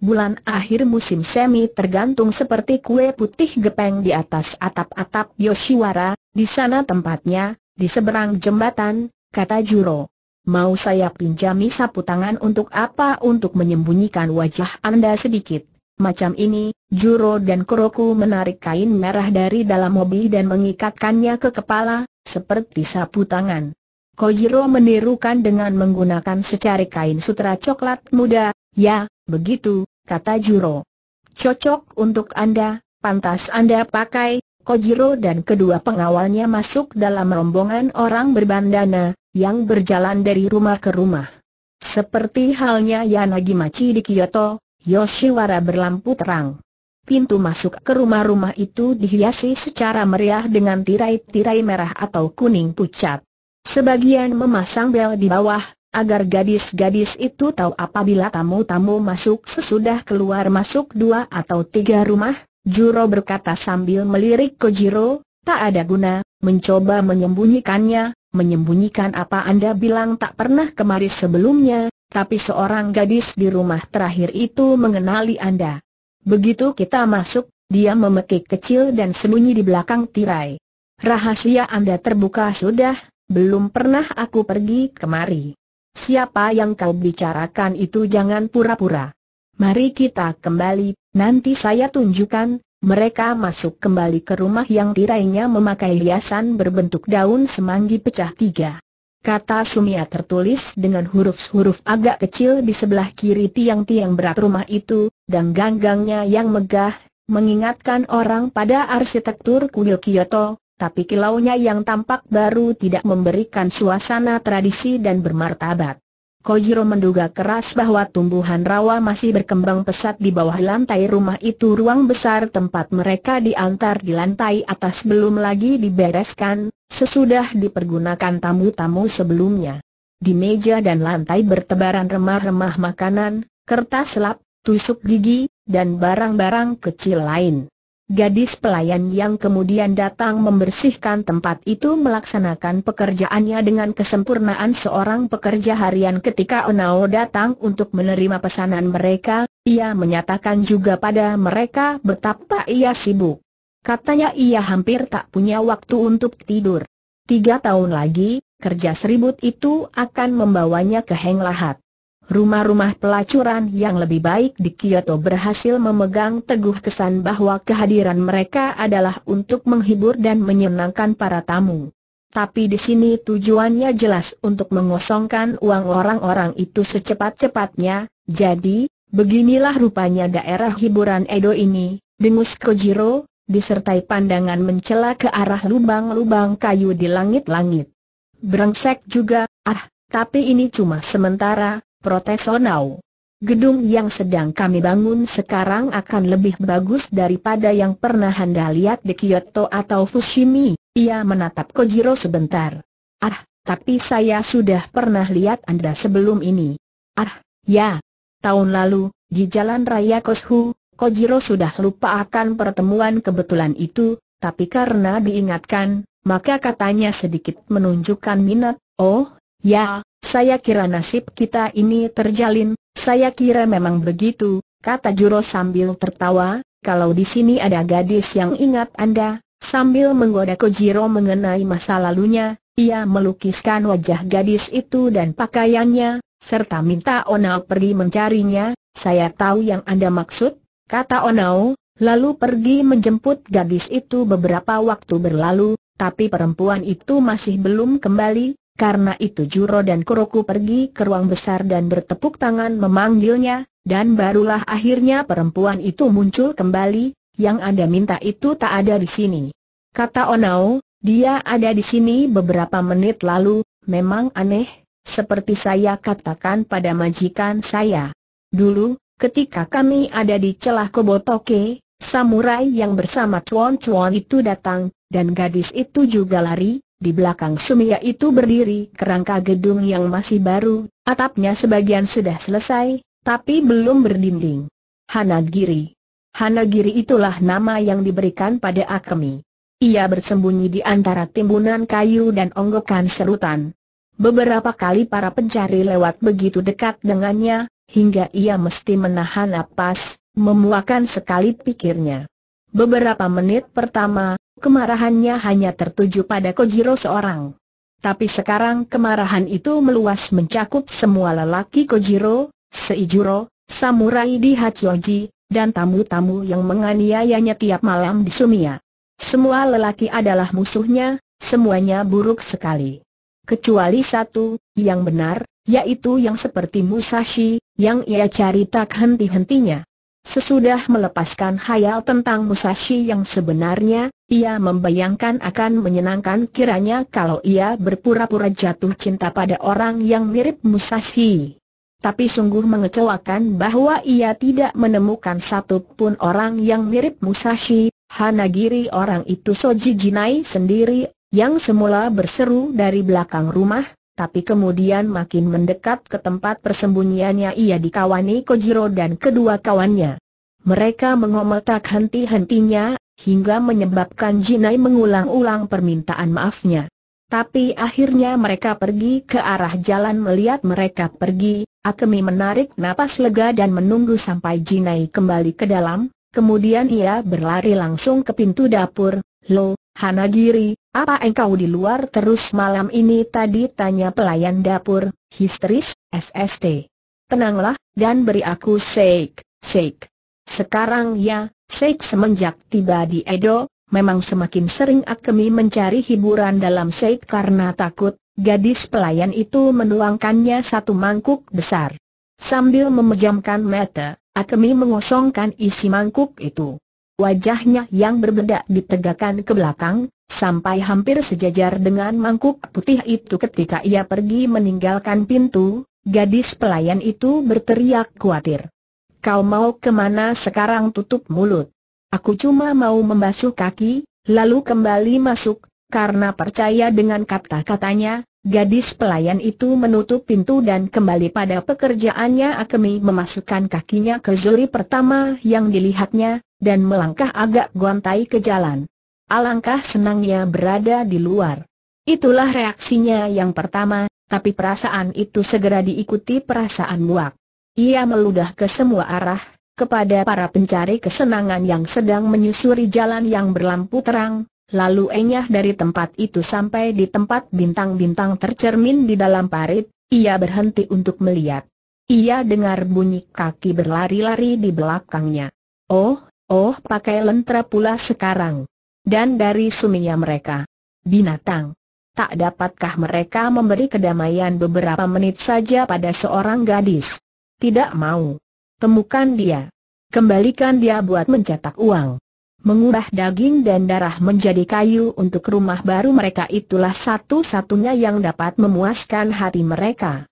bulan akhir musim semi tergantung seperti kue putih gepeng di atas atap-atap Yoshiwara, di sana tempatnya, di seberang jembatan, kata Juro. Mau saya pinjami sapu tangan untuk apa untuk menyembunyikan wajah Anda sedikit? Macam ini, Juro dan Kuroku menarik kain merah dari dalam mobil dan mengikatkannya ke kepala, seperti sapu tangan. Kojiro menirukan dengan menggunakan secari kain sutra coklat muda, ya, begitu, kata Juro. Cocok untuk Anda, pantas Anda pakai, Kojiro dan kedua pengawalnya masuk dalam rombongan orang berbandana, yang berjalan dari rumah ke rumah. Seperti halnya Yanagimachi di Kyoto, Yoshiwara berlampu terang. Pintu masuk ke rumah-rumah itu dihiasi secara meriah dengan tirai-tirai merah atau kuning pucat. Sebagian memasang bel di bawah, agar gadis-gadis itu tahu apabila tamu-tamu masuk sesudah keluar masuk dua atau tiga rumah, Juro berkata sambil melirik Kojiro. tak ada guna, mencoba menyembunyikannya, menyembunyikan apa Anda bilang tak pernah kemari sebelumnya, tapi seorang gadis di rumah terakhir itu mengenali Anda. Begitu kita masuk, dia memekik kecil dan sembunyi di belakang tirai. Rahasia Anda terbuka sudah, belum pernah aku pergi kemari. Siapa yang kau bicarakan itu jangan pura-pura. Mari kita kembali, nanti saya tunjukkan, mereka masuk kembali ke rumah yang tirainya memakai hiasan berbentuk daun semanggi pecah tiga. Kata Sumia tertulis dengan huruf-huruf agak kecil di sebelah kiri tiang-tiang berat rumah itu, dan ganggangnya yang megah, mengingatkan orang pada arsitektur kuil Kyoto, tapi kilaunya yang tampak baru tidak memberikan suasana tradisi dan bermartabat. Kojiro menduga keras bahwa tumbuhan rawa masih berkembang pesat di bawah lantai rumah itu ruang besar tempat mereka diantar di lantai atas belum lagi dibereskan, sesudah dipergunakan tamu-tamu sebelumnya. Di meja dan lantai bertebaran remah-remah makanan, kertas lap, tusuk gigi, dan barang-barang kecil lain. Gadis pelayan yang kemudian datang membersihkan tempat itu melaksanakan pekerjaannya dengan kesempurnaan seorang pekerja harian ketika Onao datang untuk menerima pesanan mereka, ia menyatakan juga pada mereka betapa ia sibuk. Katanya ia hampir tak punya waktu untuk tidur. Tiga tahun lagi, kerja seribut itu akan membawanya ke Heng Lahat. Rumah-rumah pelacuran yang lebih baik di Kyoto berhasil memegang teguh kesan bahwa kehadiran mereka adalah untuk menghibur dan menyenangkan para tamu. Tapi di sini tujuannya jelas untuk mengosongkan uang orang-orang itu secepat-cepatnya, jadi, beginilah rupanya daerah hiburan Edo ini, dengus Kojiro, disertai pandangan mencela ke arah lubang-lubang kayu di langit-langit. Berengsek juga, ah, tapi ini cuma sementara, profesional. Gedung yang sedang kami bangun sekarang akan lebih bagus daripada yang pernah Anda lihat di Kyoto atau Fushimi. Ia menatap Kojiro sebentar. Ah, tapi saya sudah pernah lihat Anda sebelum ini. Ah, ya. Tahun lalu, di jalan raya Koshu, Kojiro sudah lupa akan pertemuan kebetulan itu, tapi karena diingatkan, maka katanya sedikit menunjukkan minat. Oh, Ya, saya kira nasib kita ini terjalin, saya kira memang begitu, kata Juro sambil tertawa, kalau di sini ada gadis yang ingat Anda, sambil menggoda Kojiro mengenai masa lalunya, ia melukiskan wajah gadis itu dan pakaiannya, serta minta Onao pergi mencarinya, saya tahu yang Anda maksud, kata Onao, lalu pergi menjemput gadis itu beberapa waktu berlalu, tapi perempuan itu masih belum kembali, karena itu Juro dan Kuroku pergi ke ruang besar dan bertepuk tangan memanggilnya, dan barulah akhirnya perempuan itu muncul kembali, yang Anda minta itu tak ada di sini. Kata Onao, dia ada di sini beberapa menit lalu, memang aneh, seperti saya katakan pada majikan saya. Dulu, ketika kami ada di celah Kobotoke, samurai yang bersama cuan-cuan itu datang, dan gadis itu juga lari, di belakang Sumia itu berdiri kerangka gedung yang masih baru, atapnya sebagian sudah selesai, tapi belum berdinding. Hanagiri. Hanagiri itulah nama yang diberikan pada Akemi. Ia bersembunyi di antara timbunan kayu dan onggokan serutan. Beberapa kali para pencari lewat begitu dekat dengannya, hingga ia mesti menahan napas, memuakan sekali pikirnya. Beberapa menit pertama, kemarahannya hanya tertuju pada Kojiro seorang. Tapi sekarang kemarahan itu meluas mencakup semua lelaki Kojiro, Seijuro, Samurai di Hachioji, dan tamu-tamu yang menganiayanya tiap malam di Sumia. Semua lelaki adalah musuhnya, semuanya buruk sekali. Kecuali satu, yang benar, yaitu yang seperti Musashi, yang ia cari tak henti-hentinya. Sesudah melepaskan hayal tentang Musashi yang sebenarnya, ia membayangkan akan menyenangkan kiranya kalau ia berpura-pura jatuh cinta pada orang yang mirip Musashi. Tapi sungguh mengecewakan bahwa ia tidak menemukan satupun orang yang mirip Musashi, Hanagiri orang itu Soji Jinai sendiri, yang semula berseru dari belakang rumah, tapi kemudian makin mendekat ke tempat persembunyiannya ia dikawani Kojiro dan kedua kawannya. Mereka mengomel tak henti-hentinya, hingga menyebabkan Jinai mengulang-ulang permintaan maafnya. Tapi akhirnya mereka pergi ke arah jalan melihat mereka pergi, Akemi menarik napas lega dan menunggu sampai Jinai kembali ke dalam, kemudian ia berlari langsung ke pintu dapur, Lo, Hanagiri, apa engkau di luar terus malam ini tadi tanya pelayan dapur, histeris, SST. Tenanglah, dan beri aku shake, shake. Sekarang ya, shake semenjak tiba di Edo, memang semakin sering Akemi mencari hiburan dalam shake karena takut, gadis pelayan itu menuangkannya satu mangkuk besar. Sambil memejamkan mata, Akemi mengosongkan isi mangkuk itu. Wajahnya yang berbeda ditegakkan ke belakang, Sampai hampir sejajar dengan mangkuk putih itu ketika ia pergi meninggalkan pintu, gadis pelayan itu berteriak khawatir. Kau mau kemana sekarang tutup mulut? Aku cuma mau membasuh kaki, lalu kembali masuk, karena percaya dengan kata-katanya, Gadis pelayan itu menutup pintu dan kembali pada pekerjaannya Akemi memasukkan kakinya ke zuri pertama yang dilihatnya, dan melangkah agak gontai ke jalan. Alangkah senangnya berada di luar. Itulah reaksinya yang pertama, tapi perasaan itu segera diikuti perasaan muak. Ia meludah ke semua arah, kepada para pencari kesenangan yang sedang menyusuri jalan yang berlampu terang, lalu enyah dari tempat itu sampai di tempat bintang-bintang tercermin di dalam parit, ia berhenti untuk melihat. Ia dengar bunyi kaki berlari-lari di belakangnya. Oh, oh pakai lentera pula sekarang dan dari suminya mereka. Binatang. Tak dapatkah mereka memberi kedamaian beberapa menit saja pada seorang gadis? Tidak mau. Temukan dia. Kembalikan dia buat mencetak uang. Mengubah daging dan darah menjadi kayu untuk rumah baru mereka itulah satu-satunya yang dapat memuaskan hati mereka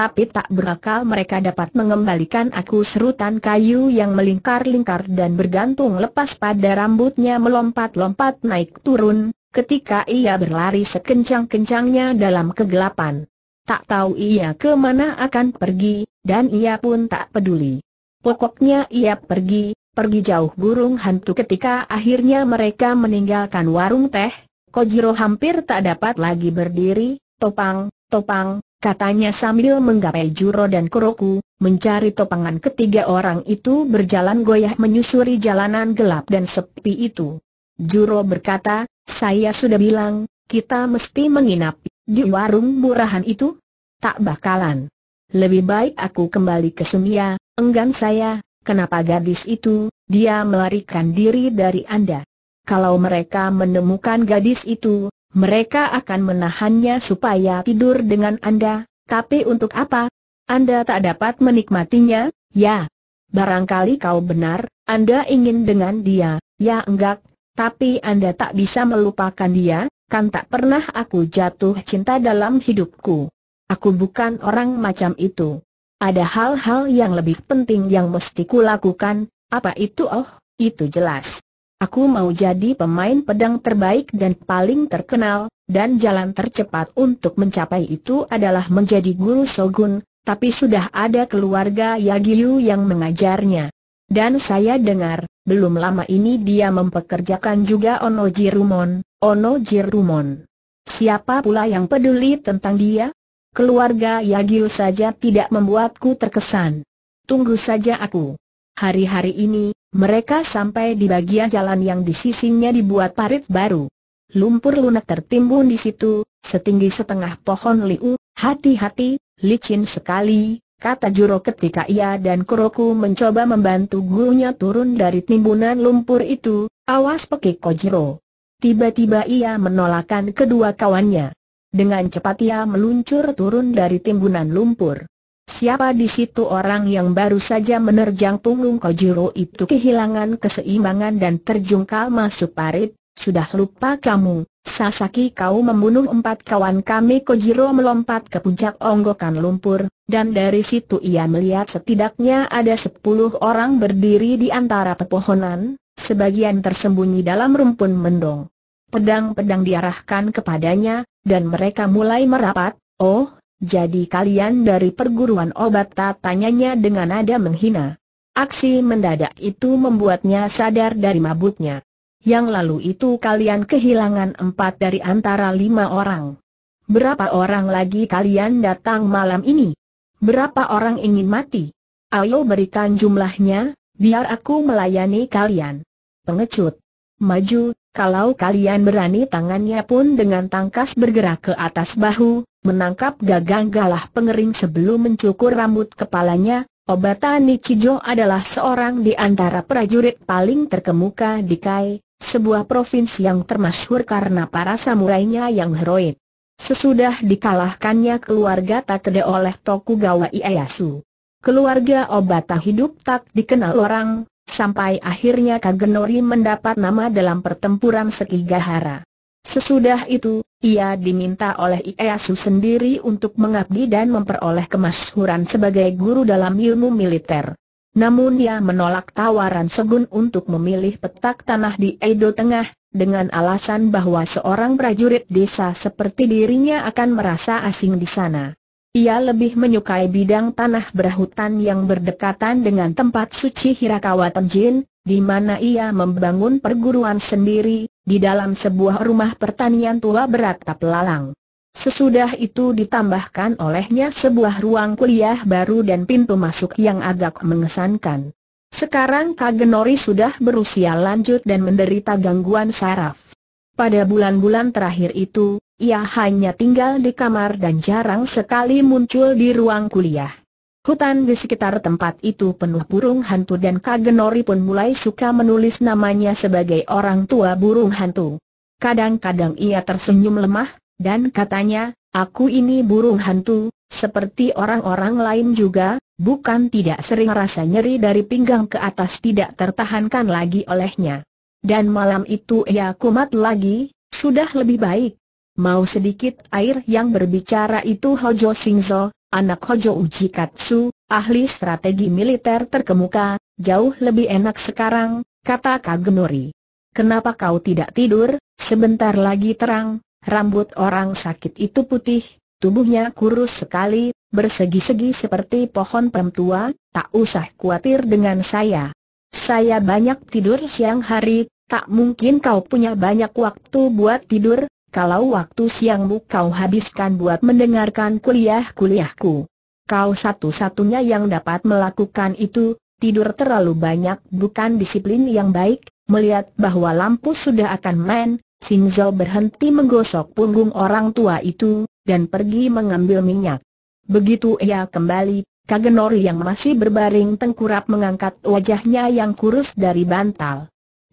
tapi tak berakal mereka dapat mengembalikan aku serutan kayu yang melingkar-lingkar dan bergantung lepas pada rambutnya melompat-lompat naik turun, ketika ia berlari sekencang-kencangnya dalam kegelapan. Tak tahu ia kemana akan pergi, dan ia pun tak peduli. Pokoknya ia pergi, pergi jauh burung hantu ketika akhirnya mereka meninggalkan warung teh, Kojiro hampir tak dapat lagi berdiri, topang, topang, katanya sambil menggapai Juro dan Kuroku, mencari topangan ketiga orang itu berjalan goyah menyusuri jalanan gelap dan sepi itu. Juro berkata, saya sudah bilang, kita mesti menginap di warung murahan itu? Tak bakalan. Lebih baik aku kembali ke Sumia, enggan saya, kenapa gadis itu, dia melarikan diri dari Anda. Kalau mereka menemukan gadis itu, mereka akan menahannya supaya tidur dengan Anda, tapi untuk apa? Anda tak dapat menikmatinya, ya. Barangkali kau benar, Anda ingin dengan dia, ya enggak, tapi Anda tak bisa melupakan dia, kan tak pernah aku jatuh cinta dalam hidupku. Aku bukan orang macam itu. Ada hal-hal yang lebih penting yang mesti kulakukan, apa itu oh, itu jelas. Aku mau jadi pemain pedang terbaik dan paling terkenal, dan jalan tercepat untuk mencapai itu adalah menjadi guru Shogun, tapi sudah ada keluarga Yagyu yang mengajarnya. Dan saya dengar, belum lama ini dia mempekerjakan juga Ono Jirumon, Ono Jirumon. Siapa pula yang peduli tentang dia? Keluarga Yagyu saja tidak membuatku terkesan. Tunggu saja aku. Hari-hari ini, mereka sampai di bagian jalan yang di sisinya dibuat parit baru. Lumpur lunak tertimbun di situ, setinggi setengah pohon liu, hati-hati, licin sekali, kata Juro ketika ia dan Kuroku mencoba membantu gurunya turun dari timbunan lumpur itu, awas pekik Kojiro. Tiba-tiba ia menolakkan kedua kawannya. Dengan cepat ia meluncur turun dari timbunan lumpur. Siapa di situ orang yang baru saja menerjang punggung Kojiro itu kehilangan keseimbangan dan terjungkal masuk parit? Sudah lupa kamu, Sasaki kau membunuh empat kawan kami Kojiro melompat ke puncak onggokan lumpur, dan dari situ ia melihat setidaknya ada sepuluh orang berdiri di antara pepohonan, sebagian tersembunyi dalam rumpun mendong. Pedang-pedang diarahkan kepadanya, dan mereka mulai merapat, oh jadi kalian dari perguruan obat tak tanyanya dengan nada menghina. Aksi mendadak itu membuatnya sadar dari mabuknya. Yang lalu itu kalian kehilangan empat dari antara lima orang. Berapa orang lagi kalian datang malam ini? Berapa orang ingin mati? Ayo berikan jumlahnya, biar aku melayani kalian. Pengecut. Maju, kalau kalian berani tangannya pun dengan tangkas bergerak ke atas bahu, menangkap gagang galah pengering sebelum mencukur rambut kepalanya, Obata Nichijo adalah seorang di antara prajurit paling terkemuka di Kai, sebuah provinsi yang termasyhur karena para samurainya yang heroik. Sesudah dikalahkannya keluarga Takeda oleh Tokugawa Ieyasu. Keluarga Obata hidup tak dikenal orang, sampai akhirnya Kagenori mendapat nama dalam pertempuran Sekigahara. Sesudah itu, ia diminta oleh Ieyasu sendiri untuk mengabdi dan memperoleh kemasyhuran sebagai guru dalam ilmu militer. Namun ia menolak tawaran Segun untuk memilih petak tanah di Edo Tengah, dengan alasan bahwa seorang prajurit desa seperti dirinya akan merasa asing di sana. Ia lebih menyukai bidang tanah berhutan yang berdekatan dengan tempat suci Hirakawa Tenjin, di mana ia membangun perguruan sendiri, di dalam sebuah rumah pertanian tua beratap lalang. Sesudah itu ditambahkan olehnya sebuah ruang kuliah baru dan pintu masuk yang agak mengesankan. Sekarang Kagenori sudah berusia lanjut dan menderita gangguan saraf. Pada bulan-bulan terakhir itu, ia hanya tinggal di kamar dan jarang sekali muncul di ruang kuliah. Hutan di sekitar tempat itu penuh burung hantu dan Kagenori pun mulai suka menulis namanya sebagai orang tua burung hantu. Kadang-kadang ia tersenyum lemah, dan katanya, aku ini burung hantu, seperti orang-orang lain juga, bukan tidak sering rasa nyeri dari pinggang ke atas tidak tertahankan lagi olehnya. Dan malam itu ia kumat lagi, sudah lebih baik. Mau sedikit air yang berbicara itu Hojo Singzo, anak Hojo Uji Katsu, ahli strategi militer terkemuka, jauh lebih enak sekarang, kata Kagenori. Kenapa kau tidak tidur, sebentar lagi terang, rambut orang sakit itu putih, tubuhnya kurus sekali, bersegi-segi seperti pohon pemtua, tak usah khawatir dengan saya. Saya banyak tidur siang hari, tak mungkin kau punya banyak waktu buat tidur, kalau waktu siangmu kau habiskan buat mendengarkan kuliah-kuliahku. Kau satu-satunya yang dapat melakukan itu, tidur terlalu banyak bukan disiplin yang baik, melihat bahwa lampu sudah akan main, Shinzo berhenti menggosok punggung orang tua itu, dan pergi mengambil minyak. Begitu ia kembali, Kagenor yang masih berbaring tengkurap mengangkat wajahnya yang kurus dari bantal.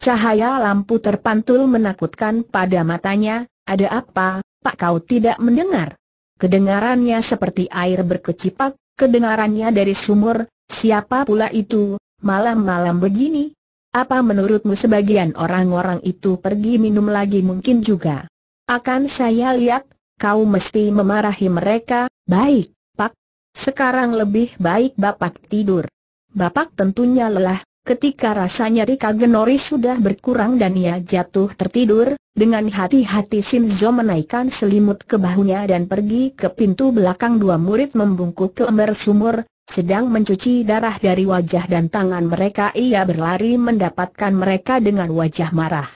Cahaya lampu terpantul menakutkan pada matanya, ada apa, Pak kau tidak mendengar? Kedengarannya seperti air berkecipak, kedengarannya dari sumur, siapa pula itu, malam-malam begini? Apa menurutmu sebagian orang-orang itu pergi minum lagi mungkin juga? Akan saya lihat, kau mesti memarahi mereka, baik, Pak. Sekarang lebih baik Bapak tidur. Bapak tentunya lelah, Ketika rasa nyeri Kagenori sudah berkurang dan ia jatuh tertidur, dengan hati-hati Shinzo menaikkan selimut ke bahunya dan pergi ke pintu belakang dua murid membungkuk ke ember sumur, sedang mencuci darah dari wajah dan tangan mereka ia berlari mendapatkan mereka dengan wajah marah.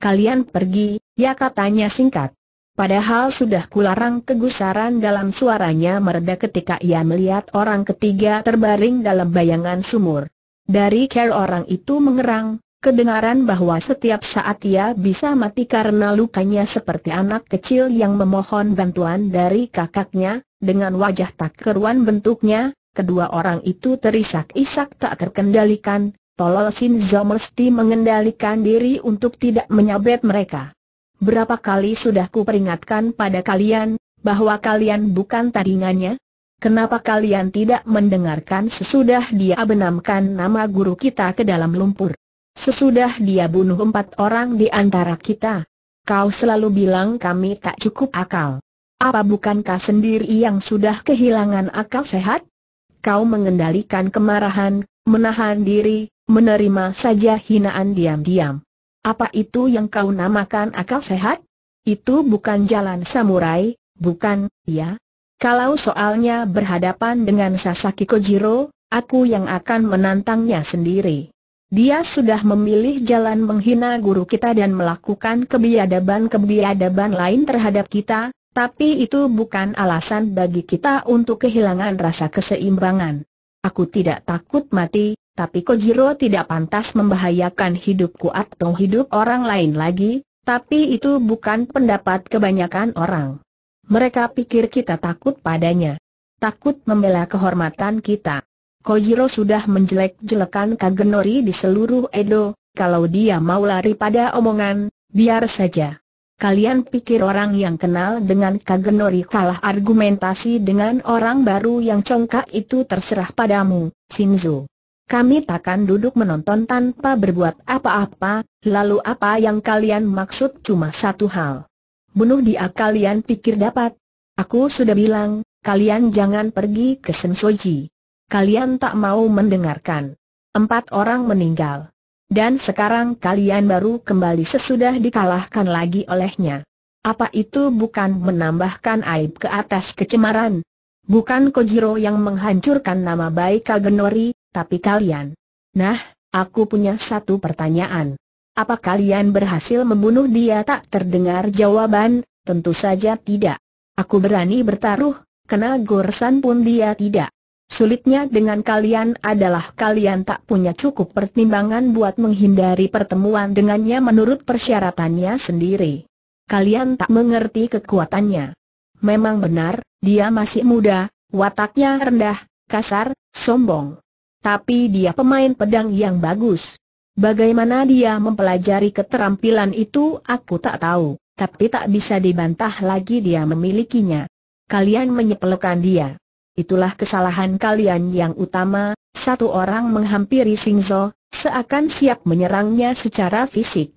Kalian pergi, ya katanya singkat. Padahal sudah kularang kegusaran dalam suaranya mereda ketika ia melihat orang ketiga terbaring dalam bayangan sumur. Dari care orang itu mengerang, kedengaran bahwa setiap saat ia bisa mati karena lukanya seperti anak kecil yang memohon bantuan dari kakaknya, dengan wajah tak keruan bentuknya, kedua orang itu terisak-isak tak terkendalikan, tolol Sinzo mesti mengendalikan diri untuk tidak menyabet mereka. Berapa kali sudah kuperingatkan pada kalian, bahwa kalian bukan tandingannya? Kenapa kalian tidak mendengarkan sesudah dia benamkan nama guru kita ke dalam lumpur? Sesudah dia bunuh empat orang di antara kita. Kau selalu bilang kami tak cukup akal. Apa bukankah sendiri yang sudah kehilangan akal sehat? Kau mengendalikan kemarahan, menahan diri, menerima saja hinaan diam-diam. Apa itu yang kau namakan akal sehat? Itu bukan jalan samurai, bukan, ya? Kalau soalnya berhadapan dengan Sasaki Kojiro, aku yang akan menantangnya sendiri. Dia sudah memilih jalan menghina guru kita dan melakukan kebiadaban-kebiadaban lain terhadap kita, tapi itu bukan alasan bagi kita untuk kehilangan rasa keseimbangan. Aku tidak takut mati, tapi Kojiro tidak pantas membahayakan hidupku atau hidup orang lain lagi, tapi itu bukan pendapat kebanyakan orang. Mereka pikir kita takut padanya. Takut membela kehormatan kita. Kojiro sudah menjelek-jelekan Kagenori di seluruh Edo, kalau dia mau lari pada omongan, biar saja. Kalian pikir orang yang kenal dengan Kagenori kalah argumentasi dengan orang baru yang congkak itu terserah padamu, Shinzo. Kami takkan duduk menonton tanpa berbuat apa-apa, lalu apa yang kalian maksud cuma satu hal bunuh dia kalian pikir dapat. Aku sudah bilang, kalian jangan pergi ke Sensoji. Kalian tak mau mendengarkan. Empat orang meninggal. Dan sekarang kalian baru kembali sesudah dikalahkan lagi olehnya. Apa itu bukan menambahkan aib ke atas kecemaran? Bukan Kojiro yang menghancurkan nama baik Kagenori, tapi kalian. Nah, aku punya satu pertanyaan. Apa kalian berhasil membunuh dia tak terdengar jawaban, tentu saja tidak. Aku berani bertaruh, kena gorsan pun dia tidak. Sulitnya dengan kalian adalah kalian tak punya cukup pertimbangan buat menghindari pertemuan dengannya menurut persyaratannya sendiri. Kalian tak mengerti kekuatannya. Memang benar, dia masih muda, wataknya rendah, kasar, sombong. Tapi dia pemain pedang yang bagus. Bagaimana dia mempelajari keterampilan itu aku tak tahu, tapi tak bisa dibantah lagi dia memilikinya. Kalian menyepelekan dia. Itulah kesalahan kalian yang utama, satu orang menghampiri Singzo, seakan siap menyerangnya secara fisik.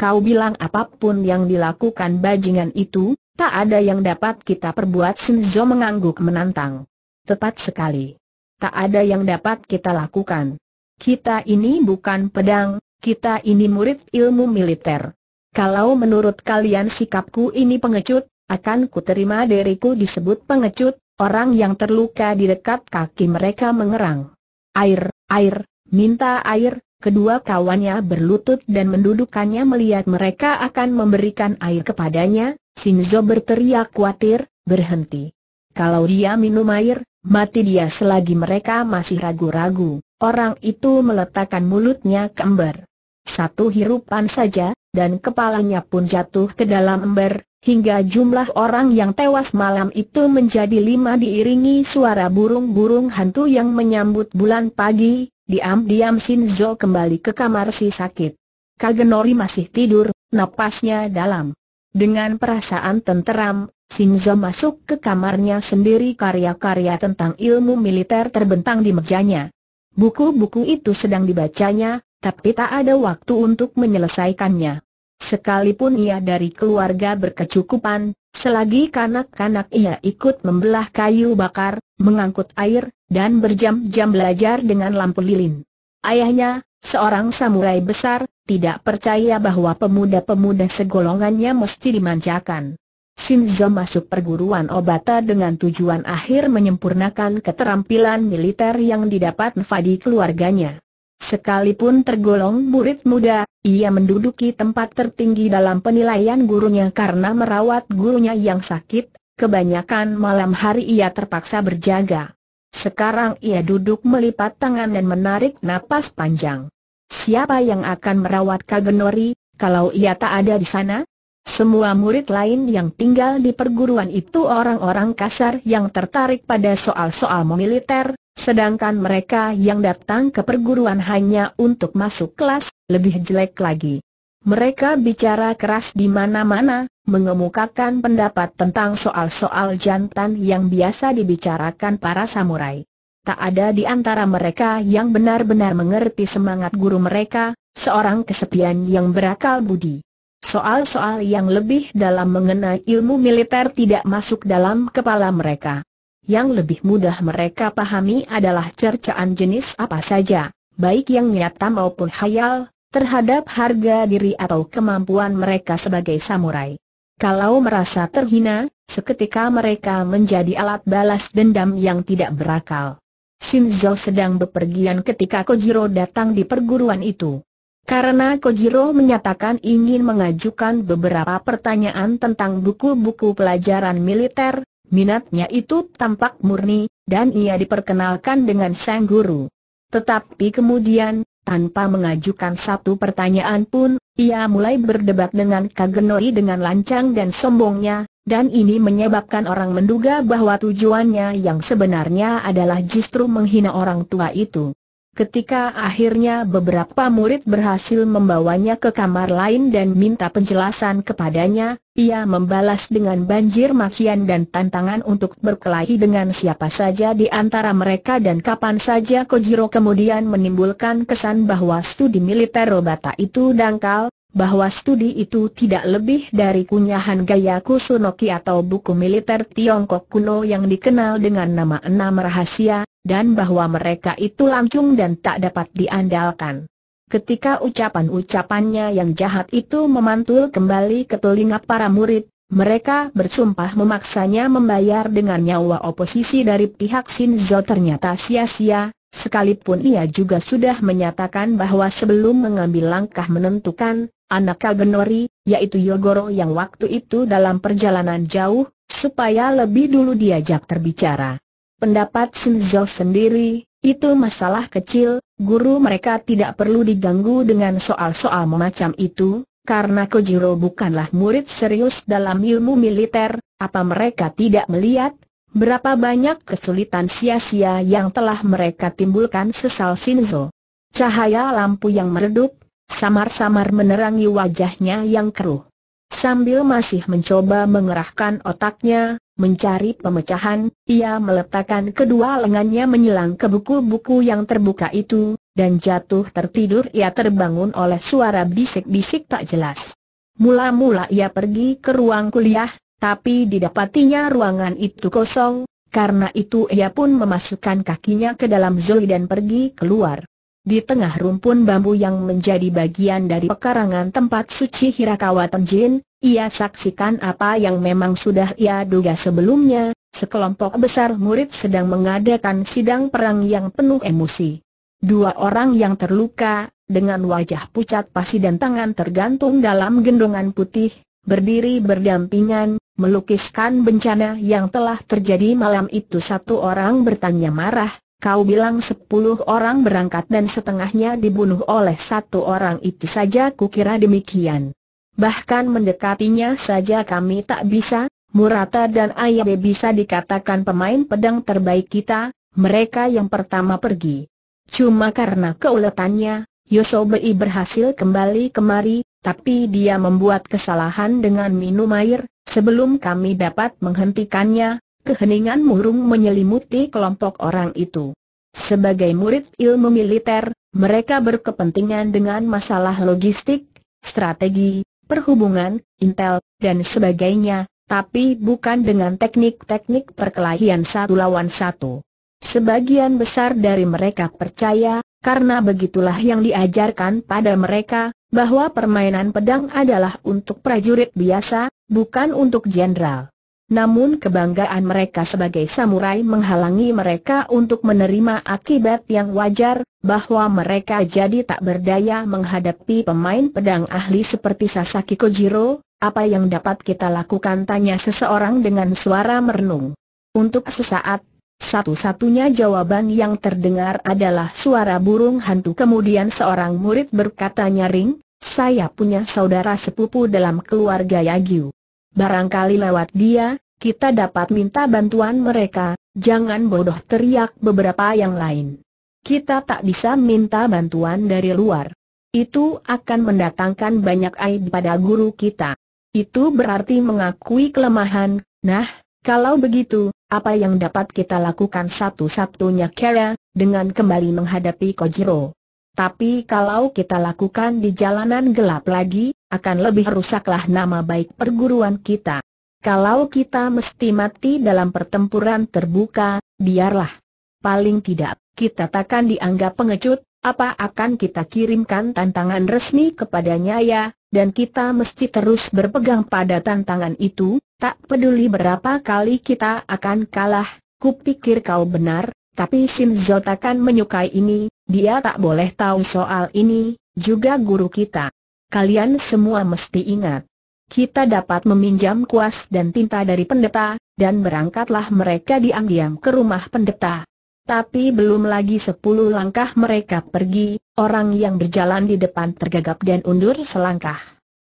Kau bilang apapun yang dilakukan bajingan itu, tak ada yang dapat kita perbuat Singzo mengangguk menantang. Tepat sekali. Tak ada yang dapat kita lakukan. Kita ini bukan pedang, kita ini murid ilmu militer. Kalau menurut kalian sikapku ini pengecut, akan kuterima diriku disebut pengecut, orang yang terluka di dekat kaki mereka mengerang. Air, air, minta air, kedua kawannya berlutut dan mendudukannya melihat mereka akan memberikan air kepadanya, Shinzo berteriak khawatir, berhenti. Kalau dia minum air, Mati dia selagi mereka masih ragu-ragu, orang itu meletakkan mulutnya ke ember. Satu hirupan saja, dan kepalanya pun jatuh ke dalam ember, hingga jumlah orang yang tewas malam itu menjadi lima diiringi suara burung-burung hantu yang menyambut bulan pagi, diam-diam Shinzo kembali ke kamar si sakit. Kagenori masih tidur, napasnya dalam. Dengan perasaan tenteram, Sinzo masuk ke kamarnya sendiri karya-karya tentang ilmu militer terbentang di mejanya. Buku-buku itu sedang dibacanya, tapi tak ada waktu untuk menyelesaikannya. Sekalipun ia dari keluarga berkecukupan, selagi kanak-kanak ia ikut membelah kayu bakar, mengangkut air, dan berjam-jam belajar dengan lampu lilin. Ayahnya, seorang samurai besar, tidak percaya bahwa pemuda-pemuda segolongannya mesti dimanjakan. Shinzo masuk perguruan Obata dengan tujuan akhir menyempurnakan keterampilan militer yang didapat Fadi keluarganya. Sekalipun tergolong murid muda, ia menduduki tempat tertinggi dalam penilaian gurunya karena merawat gurunya yang sakit, kebanyakan malam hari ia terpaksa berjaga. Sekarang ia duduk melipat tangan dan menarik napas panjang. Siapa yang akan merawat Kagenori, kalau ia tak ada di sana? Semua murid lain yang tinggal di perguruan itu orang-orang kasar yang tertarik pada soal-soal militer, sedangkan mereka yang datang ke perguruan hanya untuk masuk kelas, lebih jelek lagi. Mereka bicara keras di mana-mana, mengemukakan pendapat tentang soal-soal jantan yang biasa dibicarakan para samurai. Tak ada di antara mereka yang benar-benar mengerti semangat guru mereka, seorang kesepian yang berakal budi. Soal-soal yang lebih dalam mengenai ilmu militer tidak masuk dalam kepala mereka. Yang lebih mudah mereka pahami adalah cercaan jenis apa saja, baik yang nyata maupun khayal, terhadap harga diri atau kemampuan mereka sebagai samurai. Kalau merasa terhina, seketika mereka menjadi alat balas dendam yang tidak berakal. Shinzo sedang bepergian ketika Kojiro datang di perguruan itu. Karena Kojiro menyatakan ingin mengajukan beberapa pertanyaan tentang buku-buku pelajaran militer, minatnya itu tampak murni, dan ia diperkenalkan dengan sang guru. Tetapi kemudian, tanpa mengajukan satu pertanyaan pun, ia mulai berdebat dengan Kagenori dengan lancang dan sombongnya, dan ini menyebabkan orang menduga bahwa tujuannya yang sebenarnya adalah justru menghina orang tua itu. Ketika akhirnya beberapa murid berhasil membawanya ke kamar lain dan minta penjelasan kepadanya, ia membalas dengan banjir makian dan tantangan untuk berkelahi dengan siapa saja di antara mereka dan kapan saja Kojiro kemudian menimbulkan kesan bahwa studi militer Robata itu dangkal, bahwa studi itu tidak lebih dari kunyahan gaya Kusunoki atau buku militer Tiongkok kuno yang dikenal dengan nama Enam Rahasia, dan bahwa mereka itu lancung dan tak dapat diandalkan. Ketika ucapan-ucapannya yang jahat itu memantul kembali ke telinga para murid, mereka bersumpah memaksanya membayar dengan nyawa oposisi dari pihak Shinzo ternyata sia-sia, sekalipun ia juga sudah menyatakan bahwa sebelum mengambil langkah menentukan, anak Kagenori, yaitu Yogoro yang waktu itu dalam perjalanan jauh, supaya lebih dulu diajak terbicara. Pendapat Sinzel sendiri, itu masalah kecil, guru mereka tidak perlu diganggu dengan soal-soal macam itu, karena Kojiro bukanlah murid serius dalam ilmu militer, apa mereka tidak melihat? Berapa banyak kesulitan sia-sia yang telah mereka timbulkan sesal Sinzo. Cahaya lampu yang meredup, samar-samar menerangi wajahnya yang keruh. Sambil masih mencoba mengerahkan otaknya, Mencari pemecahan, ia meletakkan kedua lengannya menyilang ke buku-buku yang terbuka itu, dan jatuh tertidur ia terbangun oleh suara bisik-bisik tak jelas. Mula-mula ia pergi ke ruang kuliah, tapi didapatinya ruangan itu kosong, karena itu ia pun memasukkan kakinya ke dalam zoli dan pergi keluar. Di tengah rumpun bambu yang menjadi bagian dari pekarangan tempat suci Hirakawa Tenjin, ia saksikan apa yang memang sudah ia duga sebelumnya, sekelompok besar murid sedang mengadakan sidang perang yang penuh emosi. Dua orang yang terluka, dengan wajah pucat pasi dan tangan tergantung dalam gendongan putih, berdiri berdampingan, melukiskan bencana yang telah terjadi malam itu satu orang bertanya marah, kau bilang sepuluh orang berangkat dan setengahnya dibunuh oleh satu orang itu saja kukira demikian bahkan mendekatinya saja kami tak bisa, Murata dan Ayabe bisa dikatakan pemain pedang terbaik kita, mereka yang pertama pergi. Cuma karena keuletannya, Yosobei berhasil kembali kemari, tapi dia membuat kesalahan dengan minum air, sebelum kami dapat menghentikannya, keheningan murung menyelimuti kelompok orang itu. Sebagai murid ilmu militer, mereka berkepentingan dengan masalah logistik, strategi, perhubungan, intel, dan sebagainya, tapi bukan dengan teknik-teknik perkelahian satu lawan satu. Sebagian besar dari mereka percaya, karena begitulah yang diajarkan pada mereka, bahwa permainan pedang adalah untuk prajurit biasa, bukan untuk jenderal. Namun kebanggaan mereka sebagai samurai menghalangi mereka untuk menerima akibat yang wajar, bahwa mereka jadi tak berdaya menghadapi pemain pedang ahli seperti Sasaki Kojiro, apa yang dapat kita lakukan tanya seseorang dengan suara merenung. Untuk sesaat, satu-satunya jawaban yang terdengar adalah suara burung hantu kemudian seorang murid berkata nyaring, saya punya saudara sepupu dalam keluarga Yagyu. Barangkali lewat dia, kita dapat minta bantuan mereka, jangan bodoh teriak beberapa yang lain. Kita tak bisa minta bantuan dari luar. Itu akan mendatangkan banyak aib pada guru kita. Itu berarti mengakui kelemahan, nah, kalau begitu, apa yang dapat kita lakukan satu-satunya Kara, dengan kembali menghadapi Kojiro? Tapi kalau kita lakukan di jalanan gelap lagi, akan lebih rusaklah nama baik perguruan kita. Kalau kita mesti mati dalam pertempuran terbuka, biarlah. Paling tidak, kita takkan dianggap pengecut, apa akan kita kirimkan tantangan resmi kepadanya ya, dan kita mesti terus berpegang pada tantangan itu, tak peduli berapa kali kita akan kalah, kupikir kau benar, tapi Sin Zot menyukai ini, dia tak boleh tahu soal ini, juga guru kita. Kalian semua mesti ingat. Kita dapat meminjam kuas dan tinta dari pendeta, dan berangkatlah mereka diam-diam ke rumah pendeta. Tapi belum lagi sepuluh langkah mereka pergi, orang yang berjalan di depan tergagap dan undur selangkah.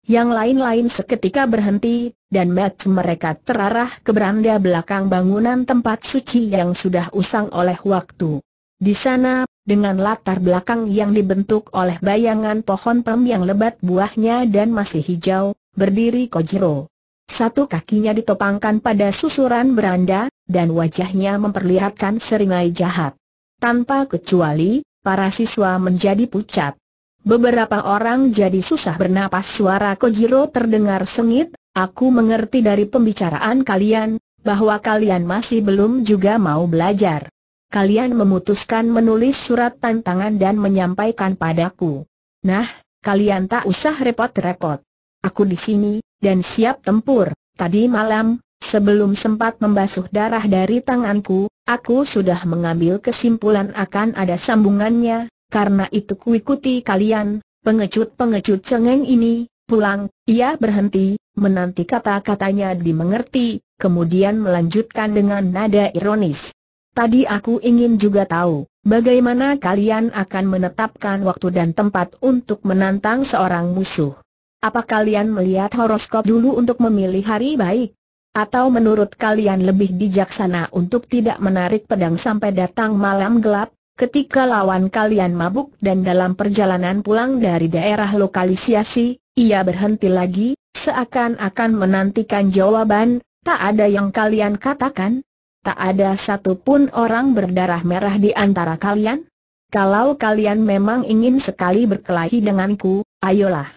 Yang lain-lain seketika berhenti, dan match mereka terarah ke beranda belakang bangunan tempat suci yang sudah usang oleh waktu. Di sana, dengan latar belakang yang dibentuk oleh bayangan pohon pem yang lebat buahnya dan masih hijau, berdiri Kojiro. Satu kakinya ditopangkan pada susuran beranda, dan wajahnya memperlihatkan seringai jahat. Tanpa kecuali, para siswa menjadi pucat. Beberapa orang jadi susah bernapas suara Kojiro terdengar sengit, aku mengerti dari pembicaraan kalian, bahwa kalian masih belum juga mau belajar kalian memutuskan menulis surat tantangan dan menyampaikan padaku. Nah, kalian tak usah repot-repot. Aku di sini, dan siap tempur. Tadi malam, sebelum sempat membasuh darah dari tanganku, aku sudah mengambil kesimpulan akan ada sambungannya, karena itu kuikuti kalian, pengecut-pengecut cengeng ini, pulang, ia berhenti, menanti kata-katanya dimengerti, kemudian melanjutkan dengan nada ironis. Tadi aku ingin juga tahu, bagaimana kalian akan menetapkan waktu dan tempat untuk menantang seorang musuh. Apa kalian melihat horoskop dulu untuk memilih hari baik? Atau menurut kalian lebih bijaksana untuk tidak menarik pedang sampai datang malam gelap, ketika lawan kalian mabuk dan dalam perjalanan pulang dari daerah lokalisasi, ia berhenti lagi, seakan-akan menantikan jawaban, tak ada yang kalian katakan? tak ada satupun orang berdarah merah di antara kalian? Kalau kalian memang ingin sekali berkelahi denganku, ayolah.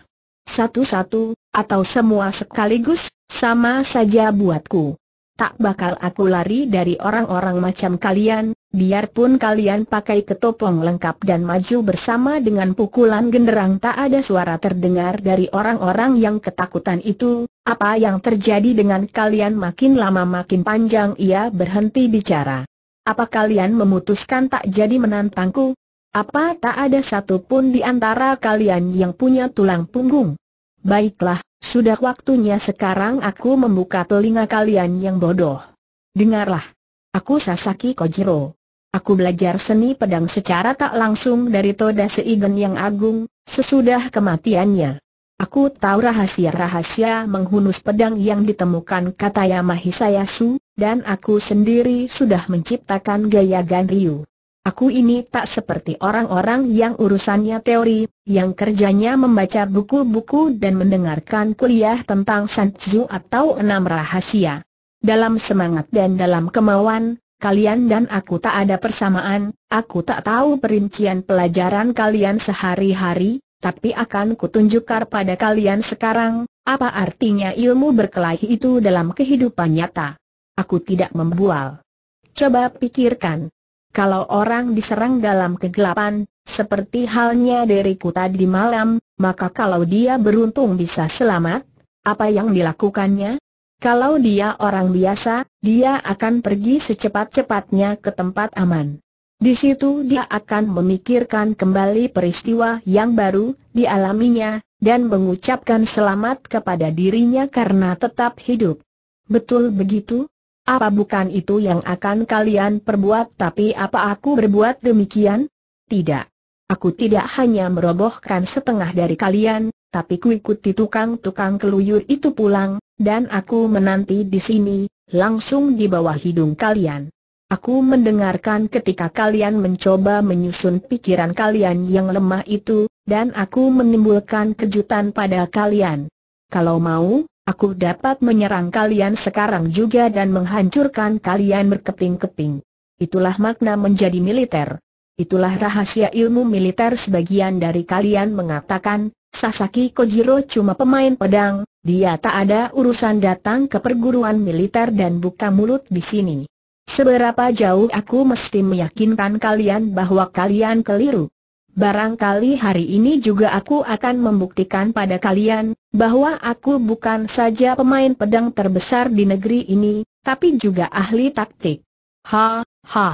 Satu-satu, atau semua sekaligus, sama saja buatku. Tak bakal aku lari dari orang-orang macam kalian, biarpun kalian pakai ketopong lengkap dan maju bersama dengan pukulan genderang tak ada suara terdengar dari orang-orang yang ketakutan itu, apa yang terjadi dengan kalian makin lama makin panjang ia berhenti bicara. Apa kalian memutuskan tak jadi menantangku? Apa tak ada satupun di antara kalian yang punya tulang punggung? Baiklah, sudah waktunya sekarang aku membuka telinga kalian yang bodoh. Dengarlah. Aku Sasaki Kojiro. Aku belajar seni pedang secara tak langsung dari Toda Seigen yang agung, sesudah kematiannya. Aku tahu rahasia-rahasia menghunus pedang yang ditemukan kata Yamahisa Yasu, dan aku sendiri sudah menciptakan gaya Ganryu. Aku ini tak seperti orang-orang yang urusannya teori, yang kerjanya membaca buku-buku dan mendengarkan kuliah tentang Sanzu atau enam rahasia. Dalam semangat dan dalam kemauan, kalian dan aku tak ada persamaan, aku tak tahu perincian pelajaran kalian sehari-hari, tapi akan kutunjukkan pada kalian sekarang, apa artinya ilmu berkelahi itu dalam kehidupan nyata. Aku tidak membual. Coba pikirkan. Kalau orang diserang dalam kegelapan, seperti halnya diriku tadi malam, maka kalau dia beruntung bisa selamat, apa yang dilakukannya? Kalau dia orang biasa, dia akan pergi secepat-cepatnya ke tempat aman. Di situ dia akan memikirkan kembali peristiwa yang baru dialaminya, dan mengucapkan selamat kepada dirinya karena tetap hidup. Betul begitu? Apa bukan itu yang akan kalian perbuat tapi apa aku berbuat demikian? Tidak. Aku tidak hanya merobohkan setengah dari kalian, tapi kuikuti tukang-tukang keluyur itu pulang, dan aku menanti di sini, langsung di bawah hidung kalian. Aku mendengarkan ketika kalian mencoba menyusun pikiran kalian yang lemah itu, dan aku menimbulkan kejutan pada kalian. Kalau mau, aku dapat menyerang kalian sekarang juga dan menghancurkan kalian berkeping-keping. Itulah makna menjadi militer. Itulah rahasia ilmu militer sebagian dari kalian mengatakan, Sasaki Kojiro cuma pemain pedang, dia tak ada urusan datang ke perguruan militer dan buka mulut di sini. Seberapa jauh aku mesti meyakinkan kalian bahwa kalian keliru? Barangkali hari ini juga aku akan membuktikan pada kalian, bahwa aku bukan saja pemain pedang terbesar di negeri ini, tapi juga ahli taktik. Ha, ha.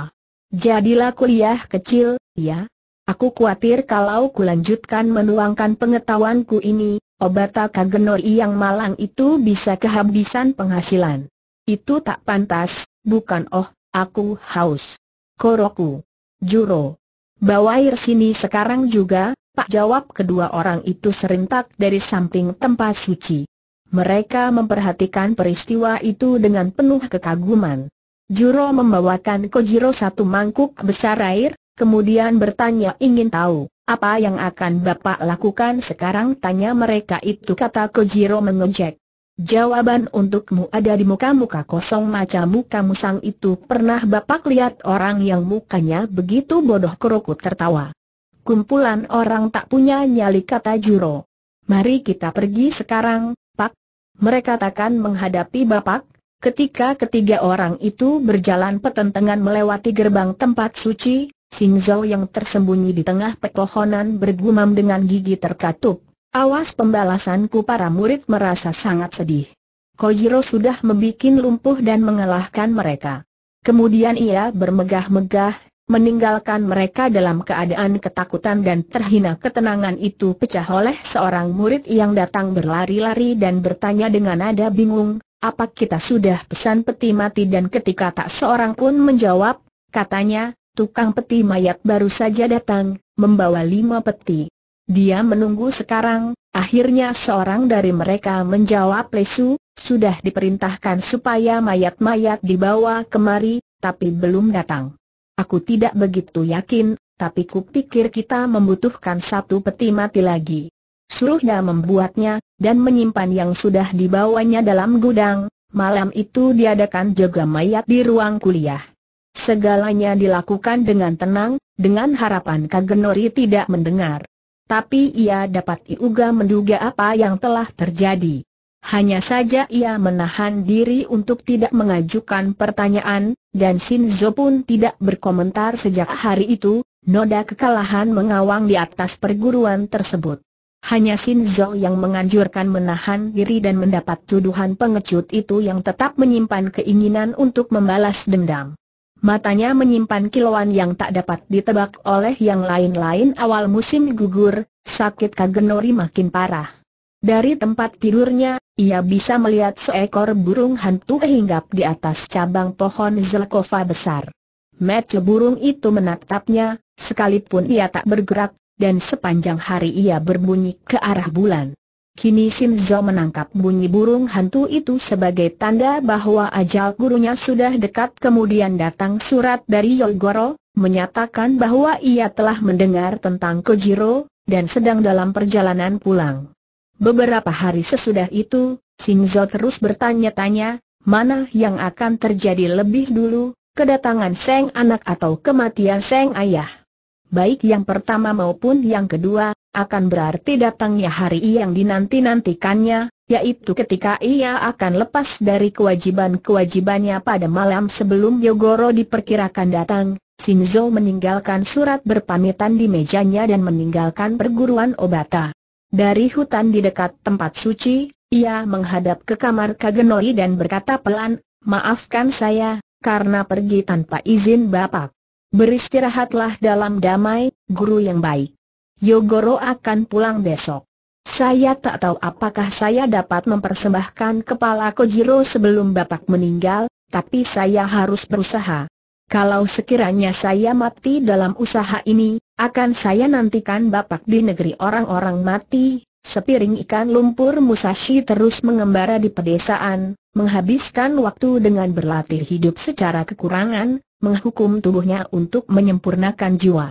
Jadilah kuliah kecil, ya. Aku khawatir kalau lanjutkan menuangkan pengetahuanku ini, obat kagenori yang malang itu bisa kehabisan penghasilan. Itu tak pantas, bukan oh, aku haus. Koroku. Juro. Bawa air sini sekarang juga, Pak jawab kedua orang itu serentak dari samping tempat suci. Mereka memperhatikan peristiwa itu dengan penuh kekaguman. Juro membawakan Kojiro satu mangkuk besar air, kemudian bertanya ingin tahu, apa yang akan Bapak lakukan sekarang tanya mereka itu kata Kojiro mengejek. Jawaban untukmu ada di muka-muka kosong macam muka musang itu Pernah bapak lihat orang yang mukanya begitu bodoh kerokut tertawa Kumpulan orang tak punya nyali kata Juro Mari kita pergi sekarang, Pak Mereka takkan menghadapi bapak Ketika ketiga orang itu berjalan petentangan melewati gerbang tempat suci, Sing Zhou yang tersembunyi di tengah pepohonan bergumam dengan gigi terkatup. Awas pembalasanku para murid merasa sangat sedih. Kojiro sudah membuat lumpuh dan mengalahkan mereka. Kemudian ia bermegah-megah, meninggalkan mereka dalam keadaan ketakutan dan terhina ketenangan itu pecah oleh seorang murid yang datang berlari-lari dan bertanya dengan nada bingung, apa kita sudah pesan peti mati dan ketika tak seorang pun menjawab, katanya, tukang peti mayat baru saja datang, membawa lima peti. Dia menunggu sekarang, akhirnya seorang dari mereka menjawab Lesu, sudah diperintahkan supaya mayat-mayat dibawa kemari, tapi belum datang. Aku tidak begitu yakin, tapi kupikir kita membutuhkan satu peti mati lagi. Suruhnya membuatnya, dan menyimpan yang sudah dibawanya dalam gudang, malam itu diadakan jaga mayat di ruang kuliah. Segalanya dilakukan dengan tenang, dengan harapan Kagenori tidak mendengar tapi ia dapat diuga menduga apa yang telah terjadi. Hanya saja ia menahan diri untuk tidak mengajukan pertanyaan, dan Shinzo pun tidak berkomentar sejak hari itu, noda kekalahan mengawang di atas perguruan tersebut. Hanya Shinzo yang menganjurkan menahan diri dan mendapat tuduhan pengecut itu yang tetap menyimpan keinginan untuk membalas dendam. Matanya menyimpan kilauan yang tak dapat ditebak oleh yang lain-lain awal musim gugur, sakit Kagenori makin parah. Dari tempat tidurnya, ia bisa melihat seekor burung hantu hinggap di atas cabang pohon zelkova besar. Mata burung itu menatapnya, sekalipun ia tak bergerak, dan sepanjang hari ia berbunyi ke arah bulan. Kini Simzo menangkap bunyi burung hantu itu sebagai tanda bahwa ajal gurunya sudah dekat kemudian datang surat dari Yolgoro, menyatakan bahwa ia telah mendengar tentang Kojiro, dan sedang dalam perjalanan pulang. Beberapa hari sesudah itu, Simzo terus bertanya-tanya, mana yang akan terjadi lebih dulu, kedatangan Seng anak atau kematian Seng ayah baik yang pertama maupun yang kedua, akan berarti datangnya hari yang dinanti-nantikannya, yaitu ketika ia akan lepas dari kewajiban-kewajibannya pada malam sebelum Yogoro diperkirakan datang. Shinzo meninggalkan surat berpamitan di mejanya dan meninggalkan perguruan Obata. Dari hutan di dekat tempat suci, ia menghadap ke kamar Kagenori dan berkata pelan, Maafkan saya, karena pergi tanpa izin Bapak beristirahatlah dalam damai, guru yang baik. Yogoro akan pulang besok. Saya tak tahu apakah saya dapat mempersembahkan kepala Kojiro sebelum bapak meninggal, tapi saya harus berusaha. Kalau sekiranya saya mati dalam usaha ini, akan saya nantikan bapak di negeri orang-orang mati, sepiring ikan lumpur Musashi terus mengembara di pedesaan, menghabiskan waktu dengan berlatih hidup secara kekurangan, menghukum tubuhnya untuk menyempurnakan jiwa.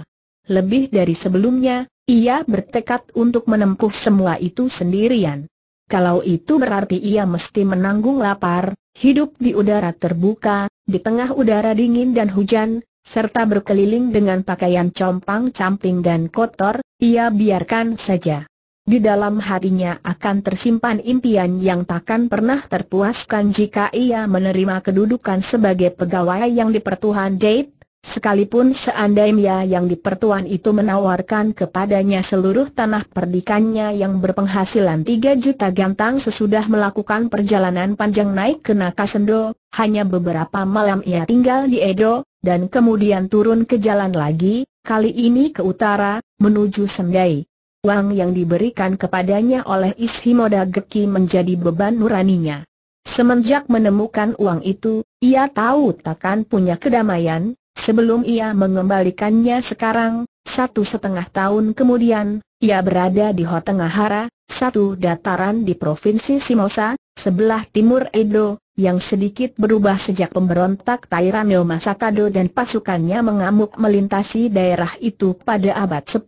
Lebih dari sebelumnya, ia bertekad untuk menempuh semua itu sendirian. Kalau itu berarti ia mesti menanggung lapar, hidup di udara terbuka, di tengah udara dingin dan hujan, serta berkeliling dengan pakaian compang-camping dan kotor, ia biarkan saja di dalam hatinya akan tersimpan impian yang takkan pernah terpuaskan jika ia menerima kedudukan sebagai pegawai yang dipertuhan Jade, sekalipun seandainya yang dipertuhan itu menawarkan kepadanya seluruh tanah perdikannya yang berpenghasilan 3 juta gantang sesudah melakukan perjalanan panjang naik ke Nakasendo, hanya beberapa malam ia tinggal di Edo, dan kemudian turun ke jalan lagi, kali ini ke utara, menuju Sendai uang yang diberikan kepadanya oleh Ishimoda Geki menjadi beban nuraninya. Semenjak menemukan uang itu, ia tahu takkan punya kedamaian, sebelum ia mengembalikannya sekarang, satu setengah tahun kemudian, ia berada di Hotengahara, satu dataran di Provinsi Simosa, sebelah timur Edo, yang sedikit berubah sejak pemberontak Tairaneo Masakado dan pasukannya mengamuk melintasi daerah itu pada abad 10.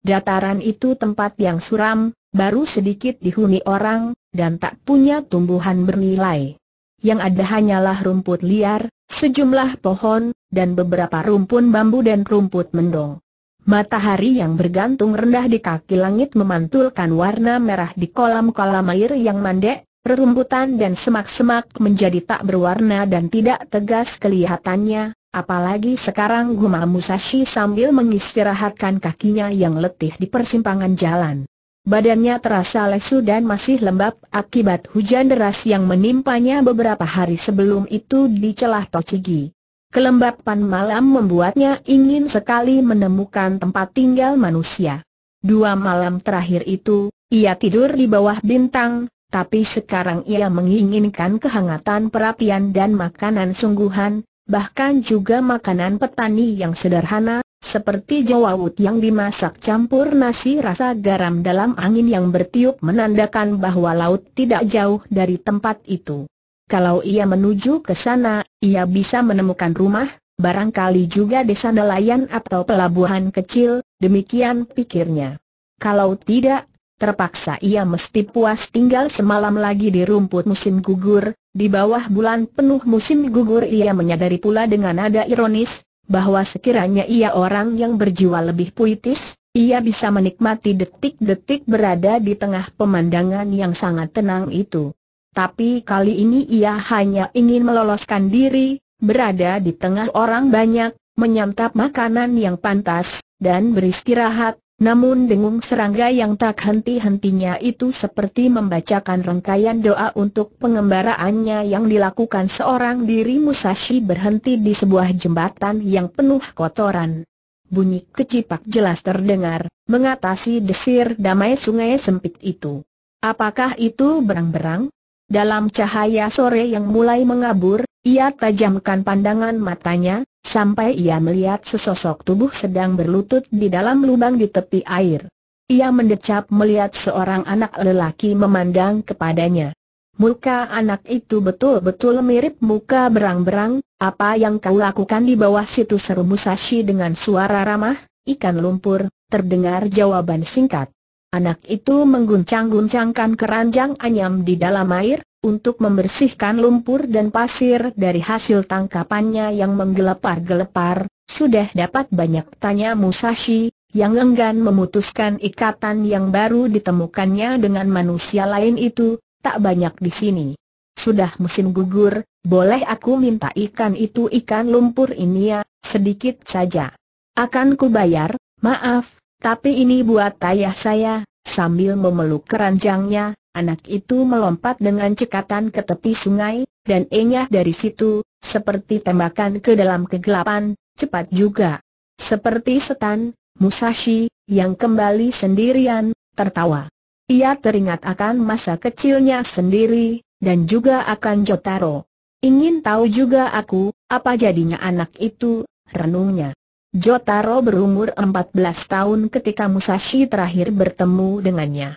Dataran itu tempat yang suram, baru sedikit dihuni orang, dan tak punya tumbuhan bernilai. Yang ada hanyalah rumput liar, sejumlah pohon, dan beberapa rumpun bambu dan rumput mendong. Matahari yang bergantung rendah di kaki langit memantulkan warna merah di kolam-kolam air yang mandek, rerumputan dan semak-semak menjadi tak berwarna dan tidak tegas kelihatannya, Apalagi sekarang Guma Musashi sambil mengistirahatkan kakinya yang letih di persimpangan jalan. Badannya terasa lesu dan masih lembab akibat hujan deras yang menimpanya beberapa hari sebelum itu di celah Tochigi. Kelembapan malam membuatnya ingin sekali menemukan tempat tinggal manusia. Dua malam terakhir itu, ia tidur di bawah bintang, tapi sekarang ia menginginkan kehangatan perapian dan makanan sungguhan, bahkan juga makanan petani yang sederhana, seperti jawawut yang dimasak campur nasi rasa garam dalam angin yang bertiup menandakan bahwa laut tidak jauh dari tempat itu. Kalau ia menuju ke sana, ia bisa menemukan rumah, barangkali juga desa nelayan atau pelabuhan kecil, demikian pikirnya. Kalau tidak, Terpaksa ia mesti puas tinggal semalam lagi di rumput musim gugur, di bawah bulan penuh musim gugur ia menyadari pula dengan nada ironis, bahwa sekiranya ia orang yang berjiwa lebih puitis, ia bisa menikmati detik-detik berada di tengah pemandangan yang sangat tenang itu. Tapi kali ini ia hanya ingin meloloskan diri, berada di tengah orang banyak, menyantap makanan yang pantas, dan beristirahat, namun dengung serangga yang tak henti-hentinya itu seperti membacakan rangkaian doa untuk pengembaraannya yang dilakukan seorang diri Musashi berhenti di sebuah jembatan yang penuh kotoran. Bunyi kecipak jelas terdengar, mengatasi desir damai sungai sempit itu. Apakah itu berang-berang? Dalam cahaya sore yang mulai mengabur, ia tajamkan pandangan matanya, sampai ia melihat sesosok tubuh sedang berlutut di dalam lubang di tepi air. Ia mendecap melihat seorang anak lelaki memandang kepadanya. Muka anak itu betul-betul mirip muka berang-berang, apa yang kau lakukan di bawah situ seru Musashi dengan suara ramah, ikan lumpur, terdengar jawaban singkat. Anak itu mengguncang-guncangkan keranjang anyam di dalam air, untuk membersihkan lumpur dan pasir dari hasil tangkapannya yang menggelepar-gelepar, sudah dapat banyak tanya Musashi, yang enggan memutuskan ikatan yang baru ditemukannya dengan manusia lain itu, tak banyak di sini. Sudah musim gugur, boleh aku minta ikan itu ikan lumpur ini ya, sedikit saja. Akan kubayar, maaf, tapi ini buat ayah saya, sambil memeluk keranjangnya, Anak itu melompat dengan cekatan ke tepi sungai, dan enyah dari situ, seperti tembakan ke dalam kegelapan, cepat juga. Seperti setan, Musashi, yang kembali sendirian, tertawa. Ia teringat akan masa kecilnya sendiri, dan juga akan Jotaro. Ingin tahu juga aku, apa jadinya anak itu, renungnya. Jotaro berumur 14 tahun ketika Musashi terakhir bertemu dengannya.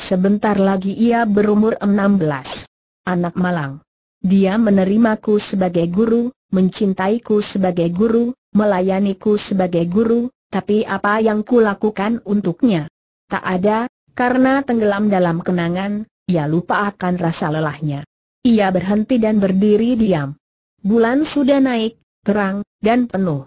Sebentar lagi ia berumur enam belas, Anak malang. Dia menerimaku sebagai guru, mencintaiku sebagai guru, melayaniku sebagai guru, tapi apa yang kulakukan untuknya? Tak ada, karena tenggelam dalam kenangan, ia lupa akan rasa lelahnya. Ia berhenti dan berdiri diam. Bulan sudah naik, terang, dan penuh.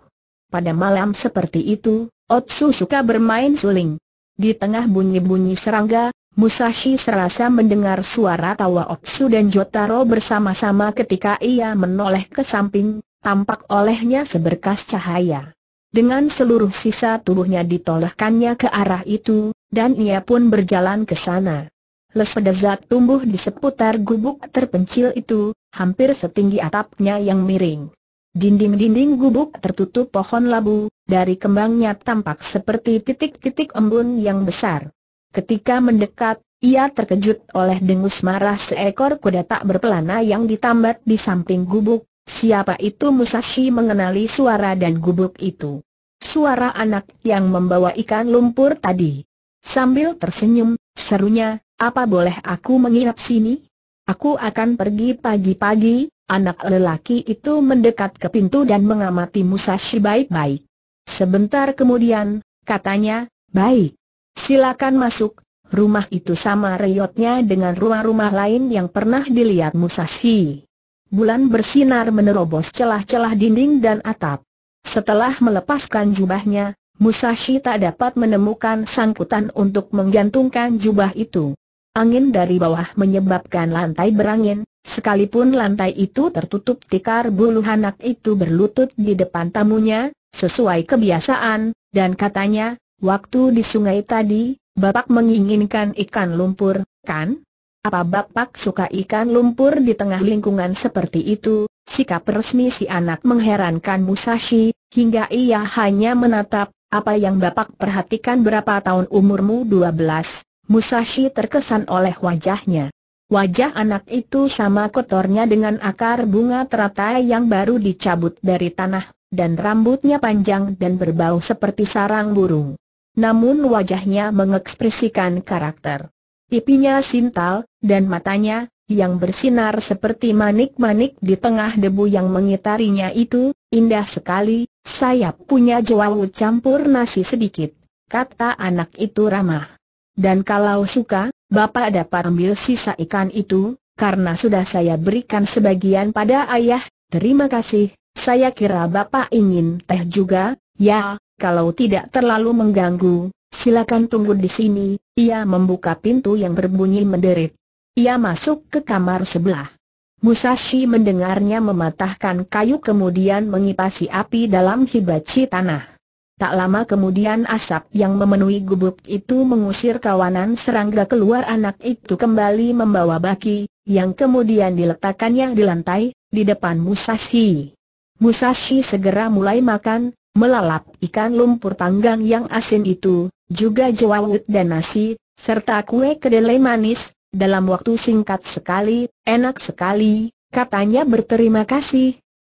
Pada malam seperti itu, Otsu suka bermain suling. Di tengah bunyi-bunyi serangga, Musashi serasa mendengar suara tawa Oksu dan Jotaro bersama-sama ketika ia menoleh ke samping, tampak olehnya seberkas cahaya. Dengan seluruh sisa tubuhnya ditolehkannya ke arah itu, dan ia pun berjalan ke sana. Lespedezat tumbuh di seputar gubuk terpencil itu, hampir setinggi atapnya yang miring. Dinding-dinding gubuk tertutup pohon labu, dari kembangnya tampak seperti titik-titik embun yang besar. Ketika mendekat, ia terkejut oleh dengus marah seekor kuda tak berpelana yang ditambat di samping gubuk. Siapa itu Musashi mengenali suara dan gubuk itu? Suara anak yang membawa ikan lumpur tadi. Sambil tersenyum, serunya, apa boleh aku menginap sini? Aku akan pergi pagi-pagi, anak lelaki itu mendekat ke pintu dan mengamati Musashi baik-baik. Sebentar kemudian, katanya, baik. Silakan masuk, rumah itu sama reyotnya dengan rumah-rumah lain yang pernah dilihat Musashi. Bulan bersinar menerobos celah-celah dinding dan atap. Setelah melepaskan jubahnya, Musashi tak dapat menemukan sangkutan untuk menggantungkan jubah itu. Angin dari bawah menyebabkan lantai berangin, sekalipun lantai itu tertutup tikar bulu anak itu berlutut di depan tamunya, sesuai kebiasaan, dan katanya, Waktu di sungai tadi, Bapak menginginkan ikan lumpur, kan? Apa Bapak suka ikan lumpur di tengah lingkungan seperti itu? Sikap resmi si anak mengherankan Musashi, hingga ia hanya menatap, apa yang Bapak perhatikan berapa tahun umurmu 12? Musashi terkesan oleh wajahnya. Wajah anak itu sama kotornya dengan akar bunga teratai yang baru dicabut dari tanah, dan rambutnya panjang dan berbau seperti sarang burung namun wajahnya mengekspresikan karakter. Pipinya sintal, dan matanya, yang bersinar seperti manik-manik di tengah debu yang mengitarinya itu, indah sekali, saya punya jawu campur nasi sedikit, kata anak itu ramah. Dan kalau suka, Bapak dapat ambil sisa ikan itu, karena sudah saya berikan sebagian pada ayah, terima kasih, saya kira Bapak ingin teh juga, ya, kalau tidak terlalu mengganggu, silakan tunggu di sini. Ia membuka pintu yang berbunyi menderit. Ia masuk ke kamar sebelah. Musashi mendengarnya mematahkan kayu kemudian mengipasi api dalam hibachi tanah. Tak lama kemudian asap yang memenuhi gubuk itu mengusir kawanan serangga keluar anak itu kembali membawa baki, yang kemudian diletakkannya di lantai, di depan Musashi. Musashi segera mulai makan, melalap ikan lumpur panggang yang asin itu, juga jewawut dan nasi, serta kue kedelai manis, dalam waktu singkat sekali, enak sekali, katanya berterima kasih,